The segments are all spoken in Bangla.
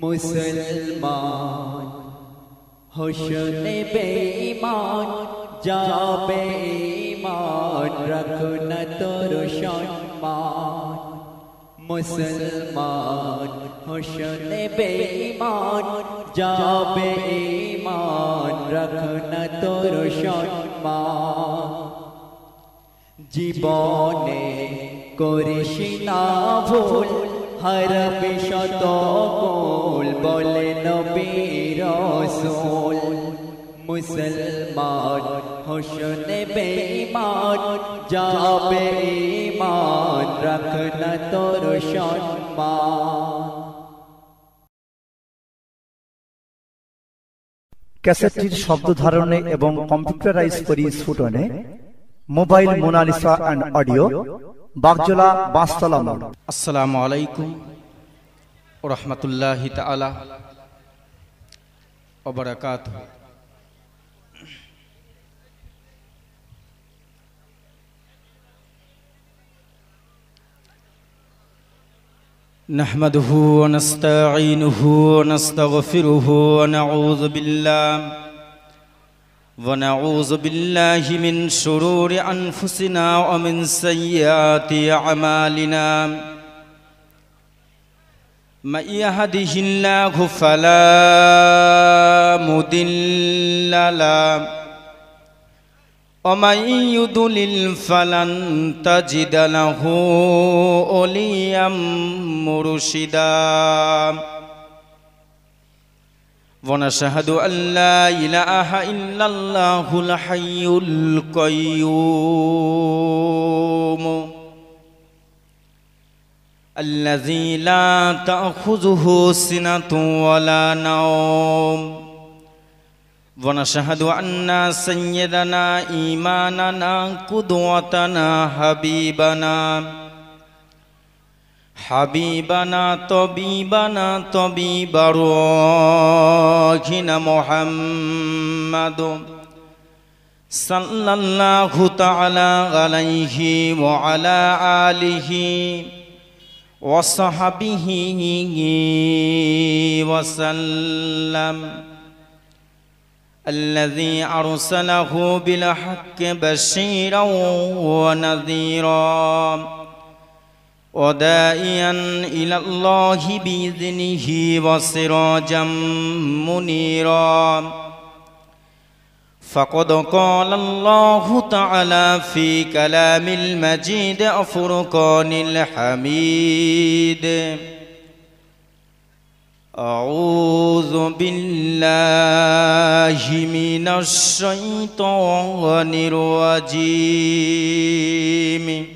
মুসলমান হোসনে বেমান যাবে মান রাখুন তোর সম্মান মুসলমান হোসনে বেমান যাবে মান রাখুন তোর সম্মান জীবনে করিস না ভুল হরবে শত কোল বলে নবীর সোল মুসলমান হোসন বেমান যাবে ইমান রাখনা তোর সম্মান ক্যাসেটটির শব্দ ধারণে এবং কম্পিউটারাইজ করি স্ফুটনে মোবাইল মোনালিসা অ্যান্ড অডিও বাগজোলা বাসতলা মোড় আসসালামু আলাইকুম রহমতুল্লাহ তালা অবরাকাত نحمده ونستعينه ونستغفره ونعوذ بالله ونعوذ بالله من شرور أنفسنا ومن سيئات أعمالنا من يهده الله فلا مضل له ومن يضلل فلن تجد له وليا مرشدا ونشهد أن لا إله إلا الله الحي القيوم الذي لا تأخذه سنة ولا نوم ونشهد أن سيدنا إيماننا قدوتنا حبيبنا حبيبنا طبيبنا طبيب روحنا محمد صلى الله تعالى عليه وعلى آله وصحبه وسلم الذي أرسله بالحق بشيرا ونذيرا ودائيا إلى الله بإذنه وسراجا منيرا فقد قال الله تعالى في كلام المجيد أفرقان الحميد أعوذ بالله من الشيطان الرجيم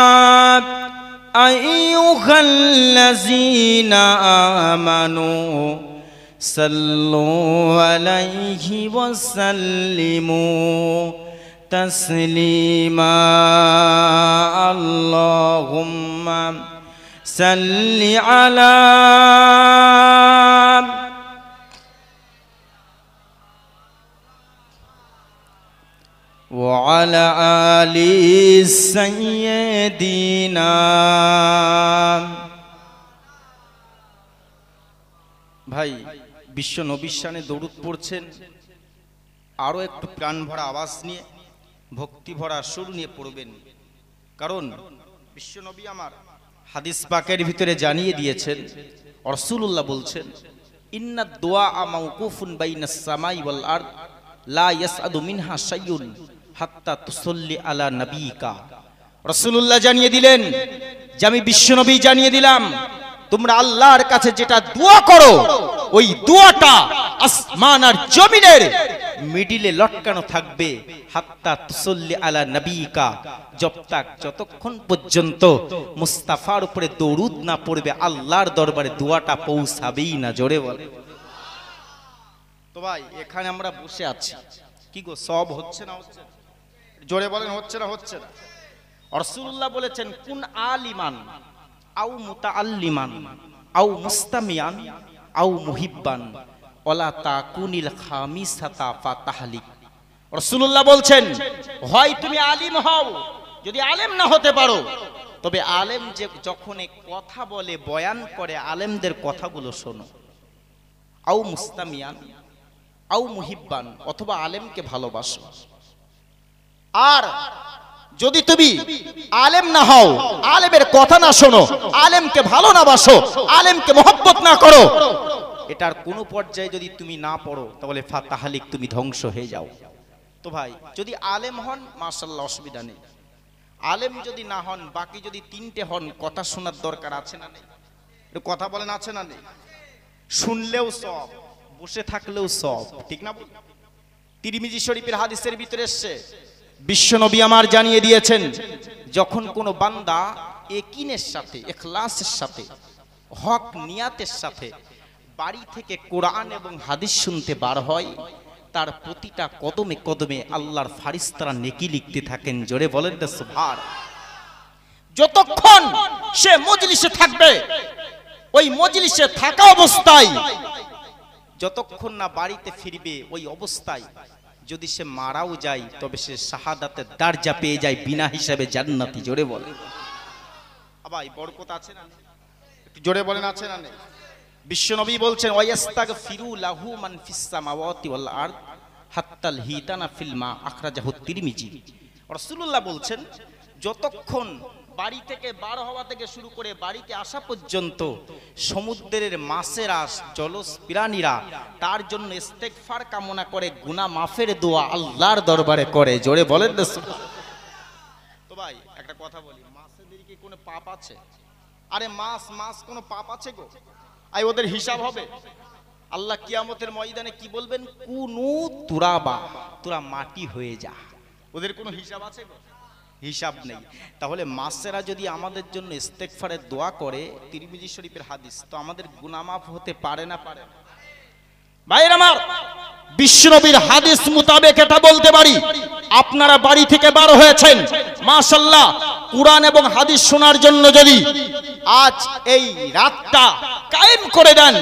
الذين آمنوا صلوا عليه وسلموا تسليما اللهم صل على وعلى آل سيدنا ভাই বিশ্ব নবিশ্বানে দৌড়ুদ পড়ছেন আরও একটু প্রাণ ভরা আওয়াজ নিয়ে ভক্তি ভরা সুর নিয়ে পড়বেন কারণ বিশ্বনবী আমার হাদিস পাকের ভিতরে জানিয়ে দিয়েছেন রসুল্লাহ বলছেন ইন্না দোয়া আমাউকুফুন বাইনা সামাই ওয়াল আরদ লা আদু মিনহা শাইউন হাত্তা তুসল্লি আলা নবিকা রাসূলুল্লাহ জানিয়ে দিলেন যে আমি বিশ্বনবী জানিয়ে দিলাম তোমরা আল্লাহর কাছে যেটা দোয়া করো ওই দোয়াটা আসমান আর জমিনের মিডিলে লটকানো থাকবে হাত্তা তুসল্লি আলা নবীকা জপ্তাক যতক্ষণ পর্যন্ত মুস্তাফার উপরে দৌড়ুদ না পড়বে আল্লাহর দরবারে দোয়াটা পৌঁছাবেই না জোরে বলে তো ভাই এখানে আমরা বসে আছি কি গো সব হচ্ছে না হচ্ছে জোরে বলেন হচ্ছে না হচ্ছে না রসুল্লাহ বলেছেন কোন আলিমান আউ মুতাআল্লিমান আউ মুস্তামিয়ান আউ মুহিব্বান ওলা তাকুনিল খামিসাতা ফাতাহলিক রাসূলুল্লাহ বলছেন হয় তুমি আলিম হও যদি আলেম না হতে পারো তবে আলেম যে যখন কথা বলে বয়ান করে আলেমদের কথাগুলো শোনো আউ মুস্তামিয়ান আউ মুহিব্বান অথবা আলেমকে ভালোবাসো আর যদি তুমি আলেম না হও আলেমের কথা না শোনো আলেমকে ভালো না বাসো আলেমকে মহব্বত না করো এটার কোনো পর্যায়ে যদি তুমি না পড়ো তাহলে ফাতাহালিক তুমি ধ্বংস হয়ে যাও তো ভাই যদি আলেম হন মার্শাল্লাহ অসুবিধা নেই আলেম যদি না হন বাকি যদি তিনটে হন কথা শোনার দরকার আছে না নেই কথা বলেন আছে না নেই শুনলেও সব বসে থাকলেও সব ঠিক না তিরমিজি শরীফের হাদিসের ভিতরে এসছে বিশ্বনবী আমার জানিয়ে দিয়েছেন যখন কোনো বান্দা একিনের সাথে এখলাসের সাথে হক নিয়াতের সাথে বাড়ি থেকে কোরআন এবং হাদিস শুনতে বার হয় তার প্রতিটা কদমে কদমে আল্লাহর ফারিস্তারা নেকি লিখতে থাকেন জোরে বলেন ভার যতক্ষণ সে মজলিসে থাকবে ওই মজলিসে থাকা অবস্থায় যতক্ষণ না বাড়িতে ফিরবে ওই অবস্থায় যদি সে মারাও যায় তবে সে শাহাদাতের দারজা পেয়ে যায় বিনা হিসাবে জান্নাতি জোরে বলে আবার বড় কথা আছে না একটু জোরে বলেন আছে না নেই বিশ্বনবী বলছেন ওয়াইস্তাগফিরু লাহু মান সামাওয়াতি ওয়াল আরদ হাত্তাল হিতানা ফিল মা আখরাজাহু তিরমিজি রাসূলুল্লাহ বলছেন যতক্ষণ বাড়ি থেকে বার হওয়া থেকে শুরু করে বাড়িতে আসা পর্যন্ত সমুদ্রের মাছেরা জলস প্রাণীরা তার জন্য ইস্তেকফার কামনা করে গুনা মাফের দোয়া আল্লাহর দরবারে করে জোরে বলেন তো ভাই একটা কথা বলি মাছেদের কি কোনো পাপ আছে আরে মাছ মাছ কোনো পাপ আছে গো আই ওদের হিসাব হবে আল্লাহ কিয়ামতের ময়দানে কি বলবেন কুনু তুরাবা তুরা মাটি হয়ে যা ওদের কোনো হিসাব আছে গো হিসাব নেই তাহলে মাসেরা যদি আমাদের জন্য ইস্তেকফারের দোয়া করে তিরমিজি শরীফের হাদিস তো আমাদের গুনামাফ হতে পারে না পারে ভাই আমার বিশ্বনবীর হাদিস মোতাবেক এটা বলতে পারি আপনারা বাড়ি থেকে বার হয়েছেন মাশাল্লাহ কোরআন এবং হাদিস শোনার জন্য যদি আজ এই রাতটা কায়েম করে দেন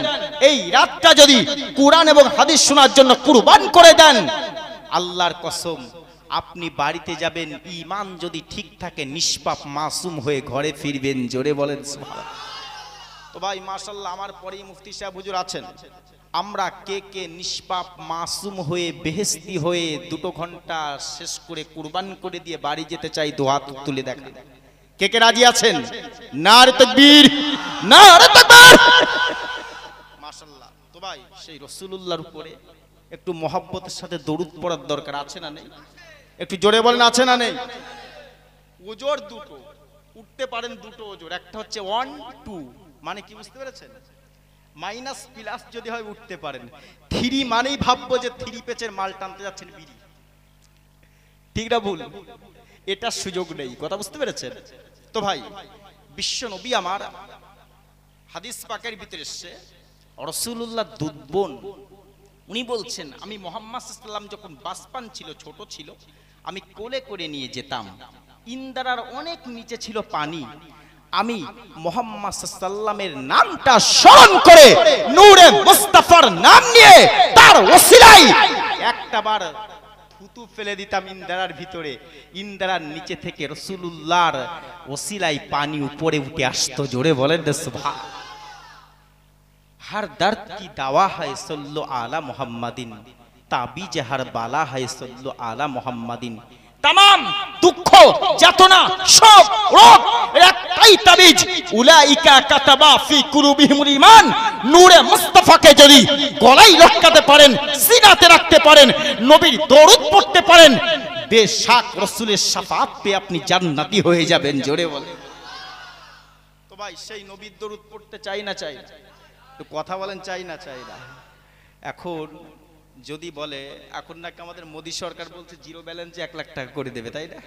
এই রাতটা যদি কোরআন এবং হাদিস শোনার জন্য কুরবান করে দেন আল্লাহর কসম আপনি বাড়িতে যাবেন ইমান যদি ঠিক থাকে নিষ্পাপ মাসুম হয়ে ঘরে ফিরবেন জোরে বলেন তো ভাই মার্শাল্লাহ আমার পরেই মুফতি সাহেব হুজুর আছেন আমরা কে কে নিষ্পাপ মাসুম হয়ে বেহেস্তি হয়ে দুটো ঘন্টা শেষ করে কুরবান করে দিয়ে বাড়ি যেতে চাই হাত তুলে দেখা কে কে রাজি আছেন নার তকবীর নার তকবীর তো ভাই সেই রসুলুল্লাহর উপরে একটু মহাব্বতের সাথে দরুদ পড়ার দরকার আছে না নেই একটু জোরে বলেন আছে না নেই ওজোর দুটো উঠতে পারেন দুটো ওজোর একটা হচ্ছে ওয়ান টু মানে কি বুঝতে পেরেছেন মাইনাস প্লাস যদি হয় উঠতে পারেন থ্রি মানেই ভাববো যে থ্রি পেচের মাল টানতে যাচ্ছেন বিড়ি ঠিক না ভুল এটার সুযোগ নেই কথা বুঝতে পেরেছেন তো ভাই বিশ্ব নবী আমার হাদিস পাকের ভিতরে এসছে রসুল্লাহ দুধ বোন উনি বলছেন আমি মোহাম্মদ ইসলাম যখন বাসপান ছিল ছোট ছিল আমি কোলে করে নিয়ে যেতাম ইন্দারার অনেক নিচে ছিল পানি আমি মোহাম্মদ সাল্লামের নামটা স্মরণ করে নূরে মুস্তাফার নাম নিয়ে তার ওসিলাই একটা বার থুতু ফেলে দিতাম ইন্দারার ভিতরে ইন্দারার নিচে থেকে রসুলুল্লাহর ওসিলাই পানি উপরে উঠে আসতো জোরে বলেন সুভা হার দর্দ কি দাওয়া হয় সল্ল আলা মোহাম্মদিন তাবি যাহার বালা হায় সল্লু আলা মোহাম্মাদিন তাম দুঃখ যাতনা সব রোগ একটাই তাবিজ উলাইকা কাতাবা ফি কুলুবিহিম ইমান নূরে মুস্তাফাকে যদি গলায় লটকাতে পারেন সিনাতে রাখতে পারেন নবীর দরুদ পড়তে পারেন বেশাক রসুলের শাফাত পেয়ে আপনি জান্নাতি হয়ে যাবেন জোরে বলে তো ভাই সেই নবীর দরুদ পড়তে চাই না চাই কথা বলেন চাই না চাই না এখন যদি বলে এখন নাকি আমাদের মোদী সরকার বলছে জিরো ব্যালেন্স এক লাখ টাকা করে দেবে তাই না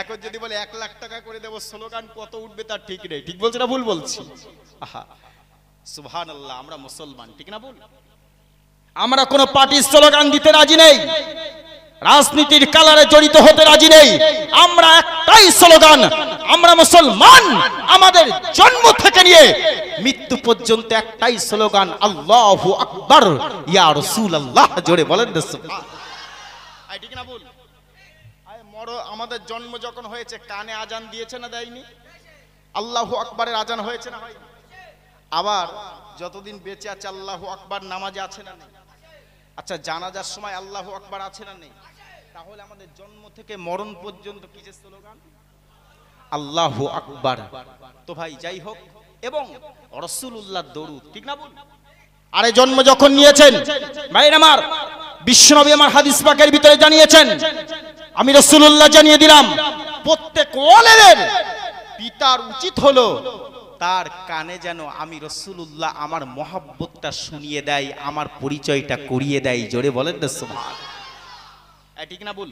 এখন যদি বলে এক লাখ টাকা করে দেবো স্লোগান কত উঠবে তার ঠিক নেই ঠিক বলছে না ভুল বলছি সুহান আল্লাহ আমরা মুসলমান ঠিক না বল আমরা কোনো পার্টির স্লোগান দিতে রাজি নেই রাজনীতির কালারে জড়িত হতে রাজি নেই আমরা একটাই স্লোগান আমরা মুসলমান আমাদের জন্ম থেকে নিয়ে মৃত্যু পর্যন্ত একটাই স্লোগান আল্লাহ আকবর ইয়া রসুল আল্লাহ জোরে বলেন আমাদের জন্ম যখন হয়েছে কানে আজান দিয়েছে না দেয়নি আল্লাহ আকবরের আজান হয়েছে না আবার যতদিন বেঁচে আছে আল্লাহ আকবর নামাজে আছে না আচ্ছা জানাজার সময় আল্লাহ আকবার আছে না নেই তাহলে আমাদের জন্ম থেকে মরণ পর্যন্ত কি যে স্লোগান আল্লাহ আকবার তো ভাই যাই হোক এবং রসুল্লাহ দরুদ ঠিক না বল আরে জন্ম যখন নিয়েছেন ভাই আমার বিশ্বনবী আমার হাদিস পাকের ভিতরে জানিয়েছেন আমি রসুল্লাহ জানিয়ে দিলাম প্রত্যেক ওয়ালের পিতার উচিত হলো তার কানে যেন আমি রসুল্লাহ আমার মহাব্বতটা শুনিয়ে দেয় আমার পরিচয়টা করিয়ে দেয় জোরে বলেন ঠিক না বল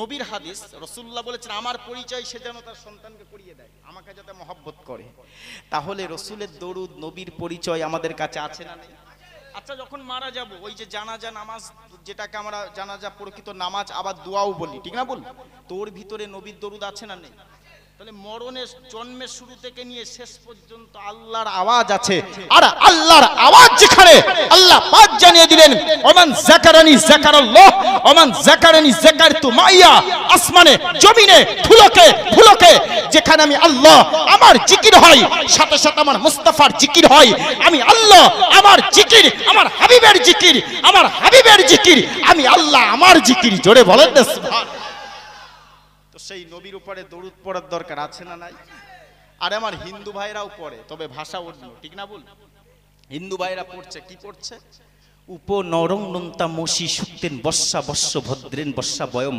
নবীর হাদিস রসুল্লাহ বলেছেন আমার পরিচয় সে যেন তার সন্তানকে করিয়ে দেয় আমাকে যাতে মহব্বত করে তাহলে রসুলের দরুদ নবীর পরিচয় আমাদের কাছে আছে না নেই আচ্ছা যখন মারা যাব ওই যে জানাজা নামাজ যেটাকে আমরা জানাজা প্রকৃত নামাজ আবার দোয়াও বলি ঠিক না বল তোর ভিতরে নবীর দরুদ আছে না নেই তাহলে মরণের জন্মের শুরু থেকে নিয়ে শেষ পর্যন্ত আল্লাহর আওয়াজ আছে আর আল্লাহর আওয়াজ যেখানে আল্লাহ পাঁচ জানিয়ে দিলেন ওমান জাকারানি জাকারাল্লাহ ওমান জাকারানি তু মাইয়া আসমানে জমিনে ফুলকে ফুলকে যেখানে আমি আল্লাহ আমার জিকির হয় সাথে সাথে আমার মুস্তাফার জিকির হয় আমি আল্লাহ আমার জিকির আমার হাবিবের জিকির আমার হাবিবের জিকির আমি আল্লাহ আমার জিকির জোরে বলেন না সুবহান সেই নবীর উপরে দরুদ পড়ার দরকার আছে না নাই আর আমার হিন্দু ভাইরাও পড়ে তবে ভাষা অন্য ঠিক না বল হিন্দু ভাইরা পড়ছে কি পড়ছে উপ নরং নন্তা মসি সুক্তেন বর্ষা বর্ষ ভদ্রেন বর্ষা বয়ম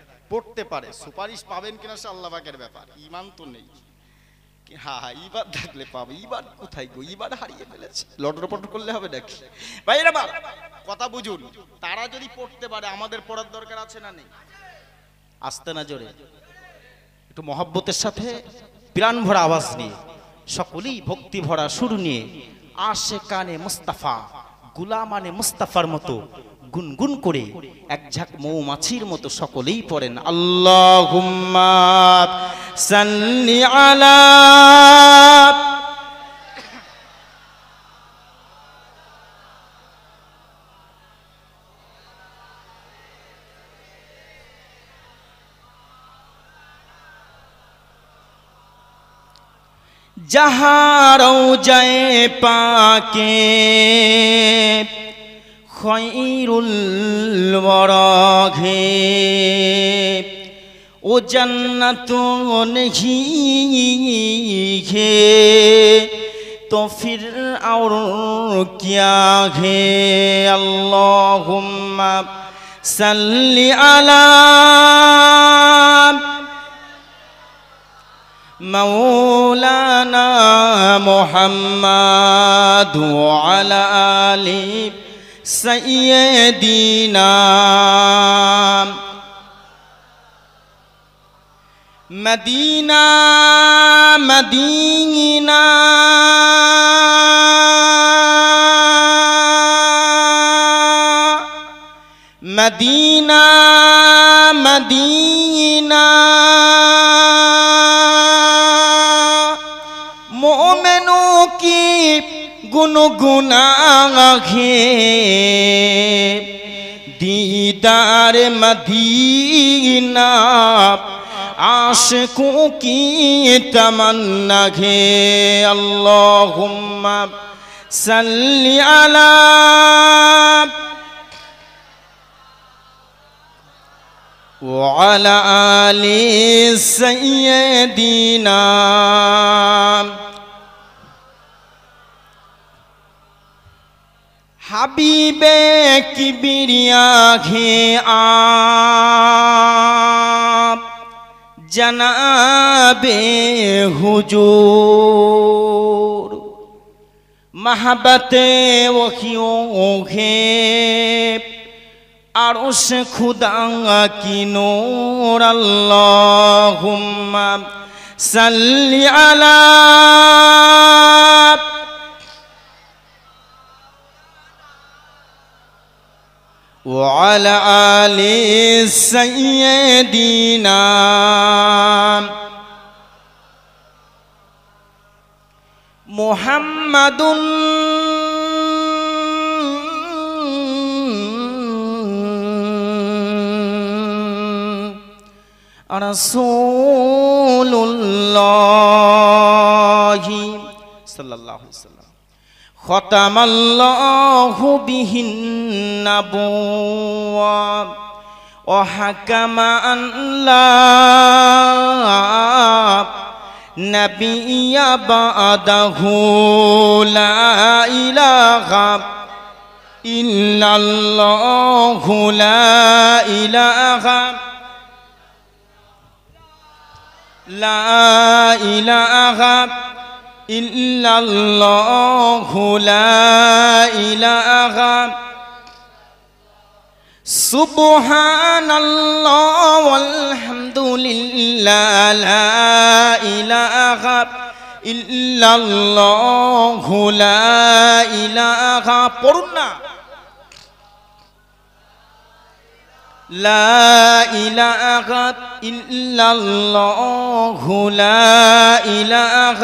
পড়তে পারে সুপারিশ পাবেন কিনা সে আল্লাহবাকের ব্যাপার ইমান তো নেই হ্যাঁ হ্যাঁ ইবার থাকলে পাবে ইবার কোথায় গো ইবার হারিয়ে ফেলেছে লটর করলে হবে নাকি ভাইরা বাপ কথা বুঝুন তারা যদি পড়তে পারে আমাদের পড়ার দরকার আছে না নেই আসতে না জোরে একটু মহব্বতের সাথে প্রাণ ভরা আওয়াজ নিয়ে সকলেই ভক্তি ভরা শুরু নিয়ে আশে কানে মুস্তাফা গুলামানে মুস্তাফার মতো গুনগুন করে এক ঝাঁক মৌমাছির মতো সকলেই পড়েন আল্লাহ সান্নি আলা जहारो जय पाके খৈরুল বরঘে ও জন্নত ঘি ঘে তো ফির আর কিয়া ঘে আল্লাহ সাল্লি আলা মাওলানা মুহাম্মাদ ওয়া আলা আলিহি सैदीना मदीना मदीना मदीना मदीना কোনো গুণাঘে দিদার মদিনা আশকু কি তমন্না ঘে আল্লাহুম্মা সাল্লি আলা وعلى آل سيدنا হাবিবে কি কিবিরিয়া ঘে জনাবে হুজুর মহাবতে ওহিও ঘে আর উস খুদা কি নোর আল্লাহুম্মা সাল্লি আলা وعلى آل سيدنا محمد رسول الله صلى الله عليه وسلم ختم الله به النبوة وحكم أن لا نبي بعده لا إله إلا الله لا إله لا إله إلا الله لا إله سبحان الله والحمد لله لا إله إلا الله لا إله قرنا لا إله إلا الله لا إله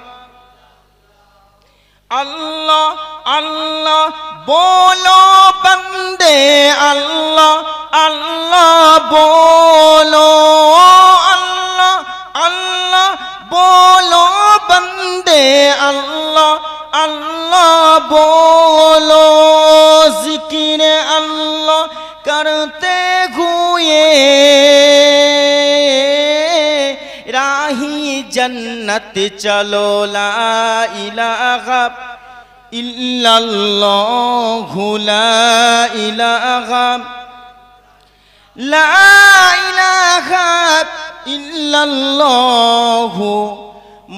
আল্লাহ আল্লাহ বলো বন্দে আল্লাহ আল্লাহ বলো আল্লাহ আল্লাহ বলো বন্দে আল্লাহ আল্লাহ বলো জিকিরে আল্লাহ করতে হুয়ে جنت چلو لا إله الا الله لا إله لا الہ الا الله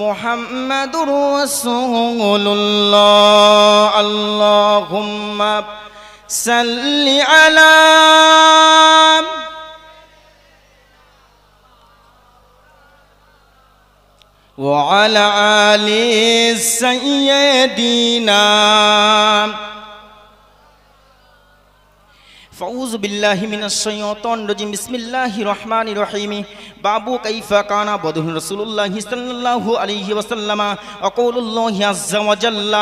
محمد رسول اللہ اللہم سل علام وعلى آل سيدنا فأعوذ بالله من الشيطان الرجيم بسم الله الرحمن الرحيم باب كيف كان بدر رسول الله صلى الله عليه وسلم أقول الله عز وجل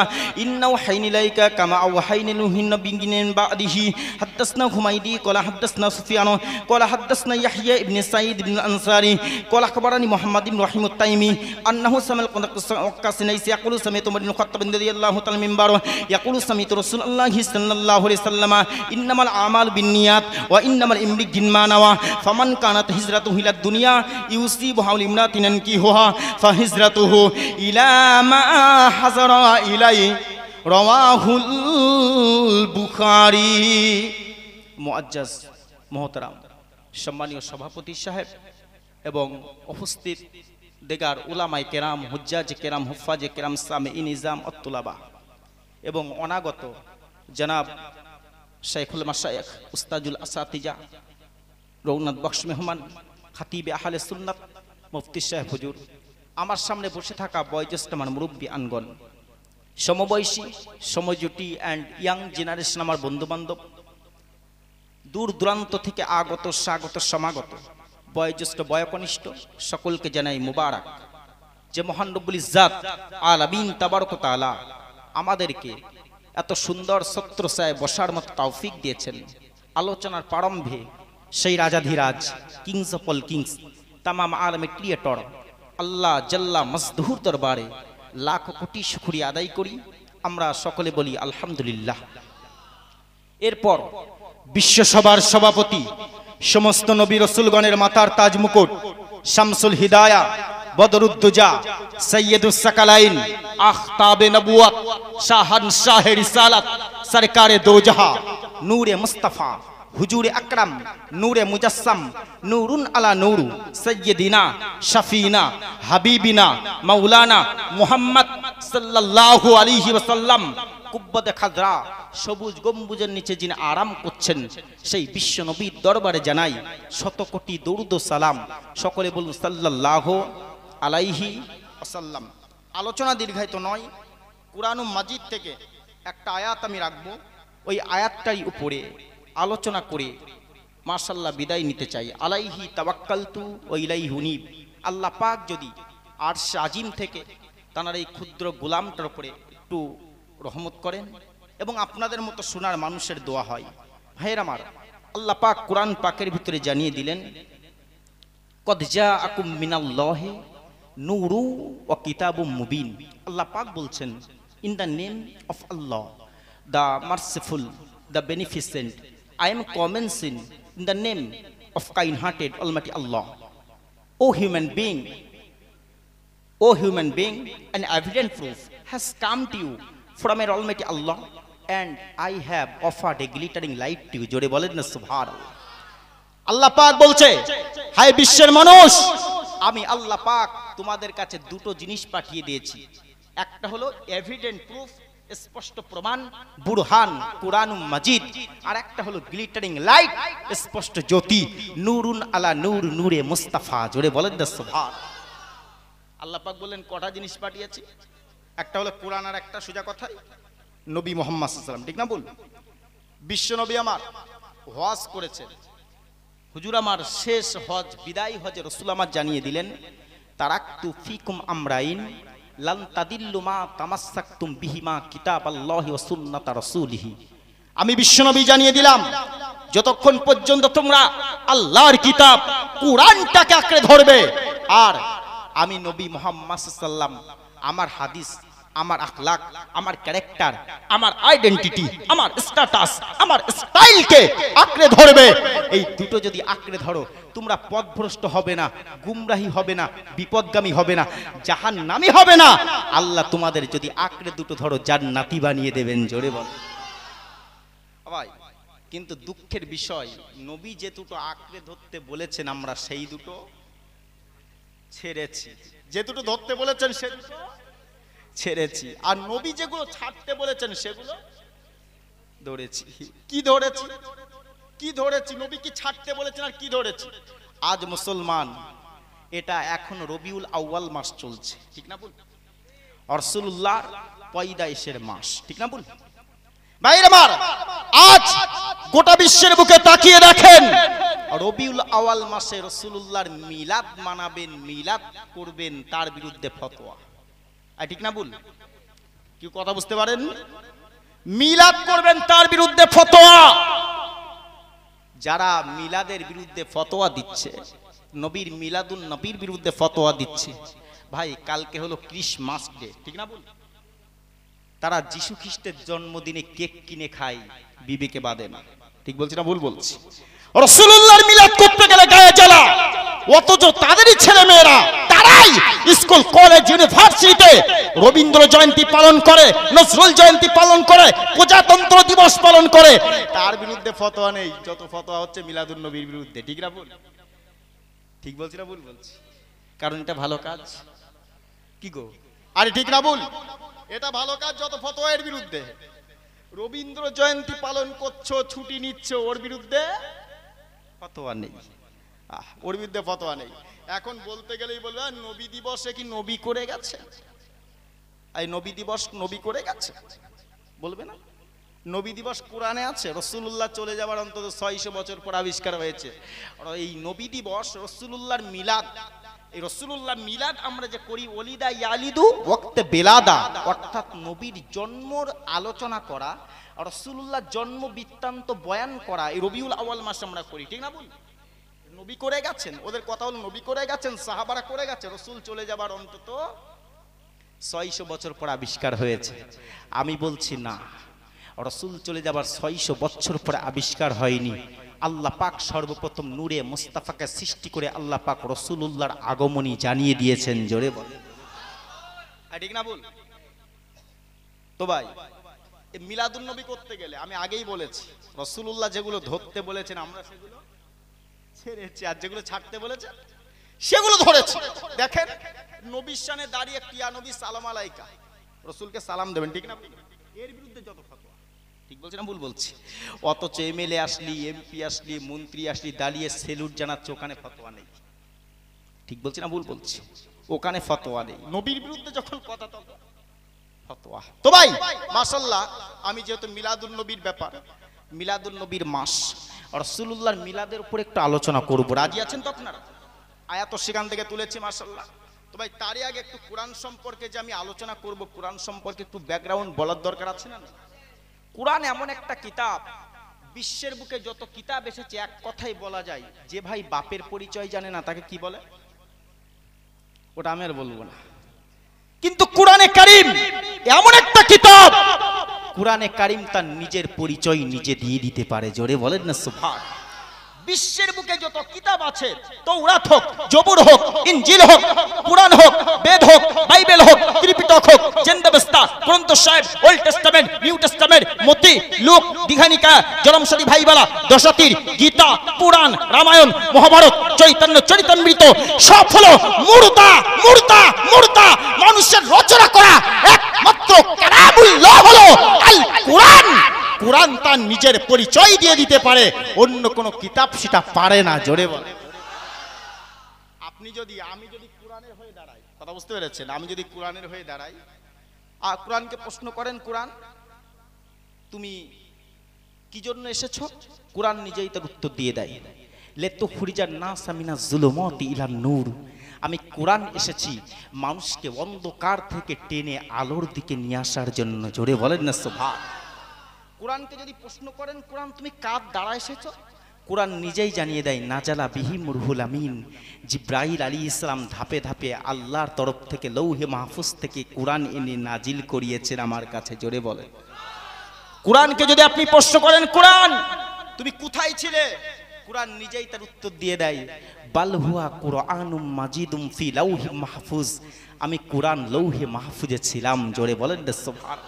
إن وحين إليك كما أوحينا له النبي من بعده حدثنا حميدي قال حدثنا سفيان قال حدثنا يحيى بن سعيد بن الأنصاري قال أخبرني محمد بن رحيم التيمي أنه سمع القنقس يقول سمعت عمر بن الخطاب رضي الله تعالى منبره يقول سمعت رسول الله صلى الله عليه وسلم إنما الأعمال بالنيات وإنما الإمر ما نوى فمن كانت هجرته إلى الدنيا ইলা ইউসি বহাউল ইমরা তিনান কি হোহা ফাহিজরাতুহু ইলা মা হাজারা ইলাই রওয়াহুল বুখারি মুআজ্জাজ মহতরাম সম্মানীয় সভাপতি সাহেব এবং উপস্থিত দেগার উলামাই কেরাম হুজ্জাজ কেরাম হুফাজে কেরাম সামে ই নিজাম অত্তুলাবা এবং অনাগত জনাব শেখুল মাসায়েক উস্তাজুল আসাতিজা রঘুনাথ বক্স মেহমান খাতিবে আহলে সুন্নাত মুফতি সাহেব হুজুর আমার সামনে বসে থাকা বয়োজ্যেষ্ঠ আমার মুরব্বী আনগন সমবয়সী সমজুটি অ্যান্ড ইয়াং জেনারেশন আমার বন্ধুবান্ধব দূর দূরান্ত থেকে আগত স্বাগত সমাগত বয়োজ্যেষ্ঠ বয়কনিষ্ঠ সকলকে জানাই মুবারক যে মহানবুল রব্বুল ইজাত আল আবিন তাবারকত আমাদেরকে এত সুন্দর সত্র সায় বসার মতো তৌফিক দিয়েছেন আলোচনার প্রারম্ভে সেই রাজাধিরাজ কিংস অফ অল কিংস তামাম আলমে ক্রিয়েটর আল্লাহ জাল্লা মজদুর দরবারে লাখ কোটি সুখুরি আদায় করি আমরা সকলে বলি আলহামদুলিল্লাহ এরপর বিশ্বসভার সভাপতি সমস্ত নবী রসুলগণের মাতার তাজ মুকুট শামসুল হিদায়া বদরুদ্দুজা সৈয়দুসাকালাইন আখতাবে নবুয়াত শাহান শাহের ইসালাত সরকারে দোজাহা নূরে মুস্তাফা হুজুরে আকরাম নূরে মুজাসম নূরুন আলা নূরু সৈয়দিনা শফিনা হাবিবিনা মৌলানা মুহাম্মদ সাল্লাল্লাহু আলাইহি ওয়াসাল্লাম কুব্বতে খাজরা সবুজ গম্বুজের নিচে যিনি আরাম করছেন সেই বিশ্ব নবীর দরবারে জানাই শত কোটি দরুদ সালাম সকলে বলুন সাল্লাহ আলাইহি আসাল্লাম আলোচনা দীর্ঘায়িত নয় কুরানু মাজিদ থেকে একটা আয়াত আমি রাখবো ওই আয়াতটাই উপরে আলোচনা করে মার্শাল্লাহ বিদায় নিতে চাই আলাইহি তাবাক্কালতু ও ইলাই হুনিব আল্লাহ পাক যদি আর শাজিম থেকে তাঁর এই ক্ষুদ্র গোলামটার উপরে একটু রহমত করেন এবং আপনাদের মতো শোনার মানুষের দোয়া হয় ভাইয়ের আমার আল্লাহ পাক কোরআন পাকের ভিতরে জানিয়ে দিলেন কদজা আকুম লহে নুরু ও কিতাবু মুবিন আল্লাহ পাক বলছেন in the name of Allah the merciful the beneficent I am commencing in the name of kind-hearted Almighty Allah. O human being, O human being, an evident proof has come to you from your Almighty Allah and I have offered a glittering light to you. জোরে বলেন না সুবহানাল্লাহ আল্লাহ পাক বলছে হায় বিশ্বের মানুষ আমি আল্লাহ পাক তোমাদের কাছে দুটো জিনিস পাঠিয়ে দিয়েছি একটা হলো এভিডেন্ট প্রুফ স্পষ্ট প্রমাণ বুরহান কুরআন মাজিদ আর একটা হলো গ্লিটারিং লাইট স্পষ্ট জ্যোতি নুরুন আলা নূর নূরে মুস্তাফা জোরে বলেন দা সুবহান আল্লাহ পাক বললেন কটা জিনিস পাঠিয়েছি একটা হলো কুরআন আর একটা সোজা কথা নবী মোহাম্মদ সাল্লাম ঠিক না বল নবী আমার হজ করেছেন হুজুর আমার শেষ হজ বিদায় হজে রসুল আমার জানিয়ে দিলেন তারাক্তু ফিকুম আমরাইন আমি বিশ্বনবী জানিয়ে দিলাম যতক্ষণ পর্যন্ত তোমরা আল্লাহর কিতাব কোরআনটাকে আঁকড়ে ধরবে আর আমি নবী মোহাম্মদ সাল্লাম আমার হাদিস আমার আখলাক আমার ক্যারেক্টার আমার আইডেন্টিটি আমার স্ট্যাটাস আমার স্টাইলকে আঁকড়ে ধরবে এই দুটো যদি আঁকড়ে ধরো তোমরা পথভ্রষ্ট হবে না গুমরাহি হবে না বিপদগামী হবে না জাহান নামি হবে না আল্লাহ তোমাদের যদি আঁকড়ে দুটো ধরো যার নাতি বানিয়ে দেবেন জোরে বল কিন্তু দুঃখের বিষয় নবী যে দুটো আঁকড়ে ধরতে বলেছেন আমরা সেই দুটো ছেড়েছি যে দুটো ধরতে বলেছেন সে দুটো ছেড়েছি আর নবী যেগুলো ছাড়তে বলেছেন সেগুলো ধরেছি কি ধরেছি কি ধরেছি নবী কি ছাড়তে বলেছেন আর কি ধরেছি আজ মুসলমান এটা এখন রবিউল আউ্বাল মাস চলছে ঠিক না বল অরসুল্লাহ পয়দাইশের মাস ঠিক না বল ভাইরা আমার আজ গোটা বিশ্বের বুকে তাকিয়ে দেখেন রবিউল আওয়াল মাসে রসুল্লাহর মিলাদ মানাবেন মিলাদ করবেন তার বিরুদ্ধে ফতোয়া ঠিক না ভুল কি কথা বুঝতে পারেন মিলাদ করবেন তার বিরুদ্ধে ফতোয়া যারা মিলাদের বিরুদ্ধে ফতোয়া দিচ্ছে নবীর মিলাদুল নবীর বিরুদ্ধে ফতোয়া দিচ্ছে ভাই কালকে হলো ক্রিসমাস ডে ঠিক না বল তারা যিশু খ্রিস্টের জন্মদিনে কেক কিনে খায় বিবেকে বাদে না ঠিক বলছি না ভুল বলছি রসুল্লাহর মিলাদ করতে গেলে গায়ে জ্বালা অথচ তাদেরই ছেলে মেয়েরা তারাই স্কুল কলেজ ইউনিভার্সিটিতে রবীন্দ্র জয়ন্তী পালন করে নজরুল জয়ন্তী পালন করে প্রজাতন্ত্র দিবস পালন করে তার বিরুদ্ধে ফতোয়া নেই যত ফতোয়া হচ্ছে মিলাদুল নবীর বিরুদ্ধে ঠিক না বল ঠিক বলছি না ভুল বলছি কারণ এটা ভালো কাজ কি গো আরে ঠিক না বল এটা ভালো কাজ যত ফতোয়া এর বিরুদ্ধে রবীন্দ্র জয়ন্তী পালন করছো ছুটি নিচ্ছ ওর বিরুদ্ধে ফতোয়া নেই ওর বিরুদ্ধে ফতোয়া নেই এখন বলতে গেলেই বলবে নবী দিবসে কি নবী করে গেছে এই নবী দিবস নবী করে গেছে বলবে না নবী দিবস কোরআনে আছে রসুল্লাহ চলে যাওয়ার অন্তত ছয়শো বছর পর আবিষ্কার হয়েছে এই নবী দিবস রসুল্লাহর মিলাদ এই রসুল্লাহ মিলাদ আমরা যে করি অলিদা ইয়ালিদু বক্তে বেলাদা অর্থাৎ নবীর জন্মর আলোচনা করা রসুল্লাহ জন্ম বৃত্তান্ত বয়ান করা এই রবিউল আওয়াল মাসে আমরা করি ঠিক না বল নবী করে গেছেন ওদের কথা হলো নবী করে গেছেন সাহাবারা করে গেছে রসুল চলে যাবার অন্তত ছয়শো বছর পর আবিষ্কার হয়েছে আমি বলছি না রসুল চলে যাবার ছয়শো বছর পরে আবিষ্কার হয়নি আল্লাহ পাক সর্বপ্রথম নূরে মুস্তাফাকে সৃষ্টি করে আল্লাহ পাক রসুল্লাহর আগমনী জানিয়ে দিয়েছেন জোরে বল ঠিক না বল তো ভাই মিলাদুলনবী করতে গেলে আমি আগেই বলেছি রসুল্লাহ যেগুলো ধরতে বলেছেন আমরা সেগুলো ছেড়েছি আর যেগুলো ছাড়তে বলেছেন সেগুলো ধরেছে দেখেন নবীর সানে দাঁড়িয়ে কিয়া নবী সালাম আলাইকা রসুলকে সালাম দেবেন ঠিক না এর বিরুদ্ধে যত ঠিক বলছি না ভুল বলছি অত চেমেলে আসলি এমপি আসলি মন্ত্রী আসলি দাঁড়িয়ে ফতোয়া তো ভাই মাসাল্লাহ আমি যেহেতু মিলাদুল নবীর ব্যাপার মিলাদুল নবীর মাস রসুল্লাহর মিলাদের উপর একটু আলোচনা করব রাজি আছেন তো আপনারা আয়াত সেখান থেকে তুলেছি মাসাল্লাহ তো ভাই তারই আগে একটু কোরআন সম্পর্কে যে আমি আলোচনা করব কোরআন সম্পর্কে একটু ব্যাকগ্রাউন্ড বলার দরকার আছে না কোরআন এমন একটা কিতাব বিশ্বের বুকে যত কিতাব এসেছে এক কথাই বলা যায় যে ভাই বাপের পরিচয় জানে না তাকে কি বলে ওটা আমি আর বলবো না কিন্তু কোরআনে কারিম এমন একটা কিতাব কোরআনে কারিম তার নিজের পরিচয় নিজে দিয়ে দিতে পারে জোরে বলেন না সুভাষ বিশ্বের বুকে যত কিতাব আছে তৌরাত হোক জবুর হোক ইঞ্জিল হোক কুরআন হোক বেদ হোক বাইবেল হোক ত্রিপিটক হোক Zend Avesta Granth Sahib Old Testament New Testament মতি লোক দিঘানিকা জলমসরি ভাইবালা দশতির গীতা পুরাণ রামায়ণ মহাভারত চৈতন্য চরিতামৃত সব হলো মূর্তা মূর্তা মূর্তা মানুষের রচনা করা একমাত্র কালামুল্লাহ হলো আল কুরআন কোরআন তার নিজের পরিচয় দিয়ে দিতে পারে অন্য কোনো কিতাব সেটা পারে না জোরে বলে আপনি যদি আমি যদি কোরআনের হয়ে দাঁড়াই কথা বুঝতে পেরেছেন আমি যদি কোরআনের হয়ে দাঁড়াই আর কোরআনকে প্রশ্ন করেন কোরআন তুমি কি জন্য এসেছ কোরআন নিজেই তার উত্তর দিয়ে দেয় লেতো ফুরিজার না সামিনা জুলুমত ইলা নূর আমি কোরআন এসেছি মানুষকে অন্ধকার থেকে টেনে আলোর দিকে নিয়ে আসার জন্য জোরে বলেন না সোভা কোরআনকে যদি প্রশ্ন করেন কোরআন তুমি কার দ্বারা এসেছ কোরআন নিজেই জানিয়ে দেয় নাজালা বিহি মুরহুল আমিন জিব্রাহিল আলী ইসলাম ধাপে ধাপে আল্লাহর তরফ থেকে লৌহে মাহফুজ থেকে কোরআন এনে নাজিল করিয়েছেন আমার কাছে জোরে বলে কোরআনকে যদি আপনি প্রশ্ন করেন কোরআন তুমি কোথায় ছিলে কোরআন নিজেই তার উত্তর দিয়ে দেয় বালহুয়া কোরআনুম মাজিদুম ফি লৌহে মাহফুজ আমি কোরআন লৌহে মাহফুজে ছিলাম জোরে বলেন সুবহান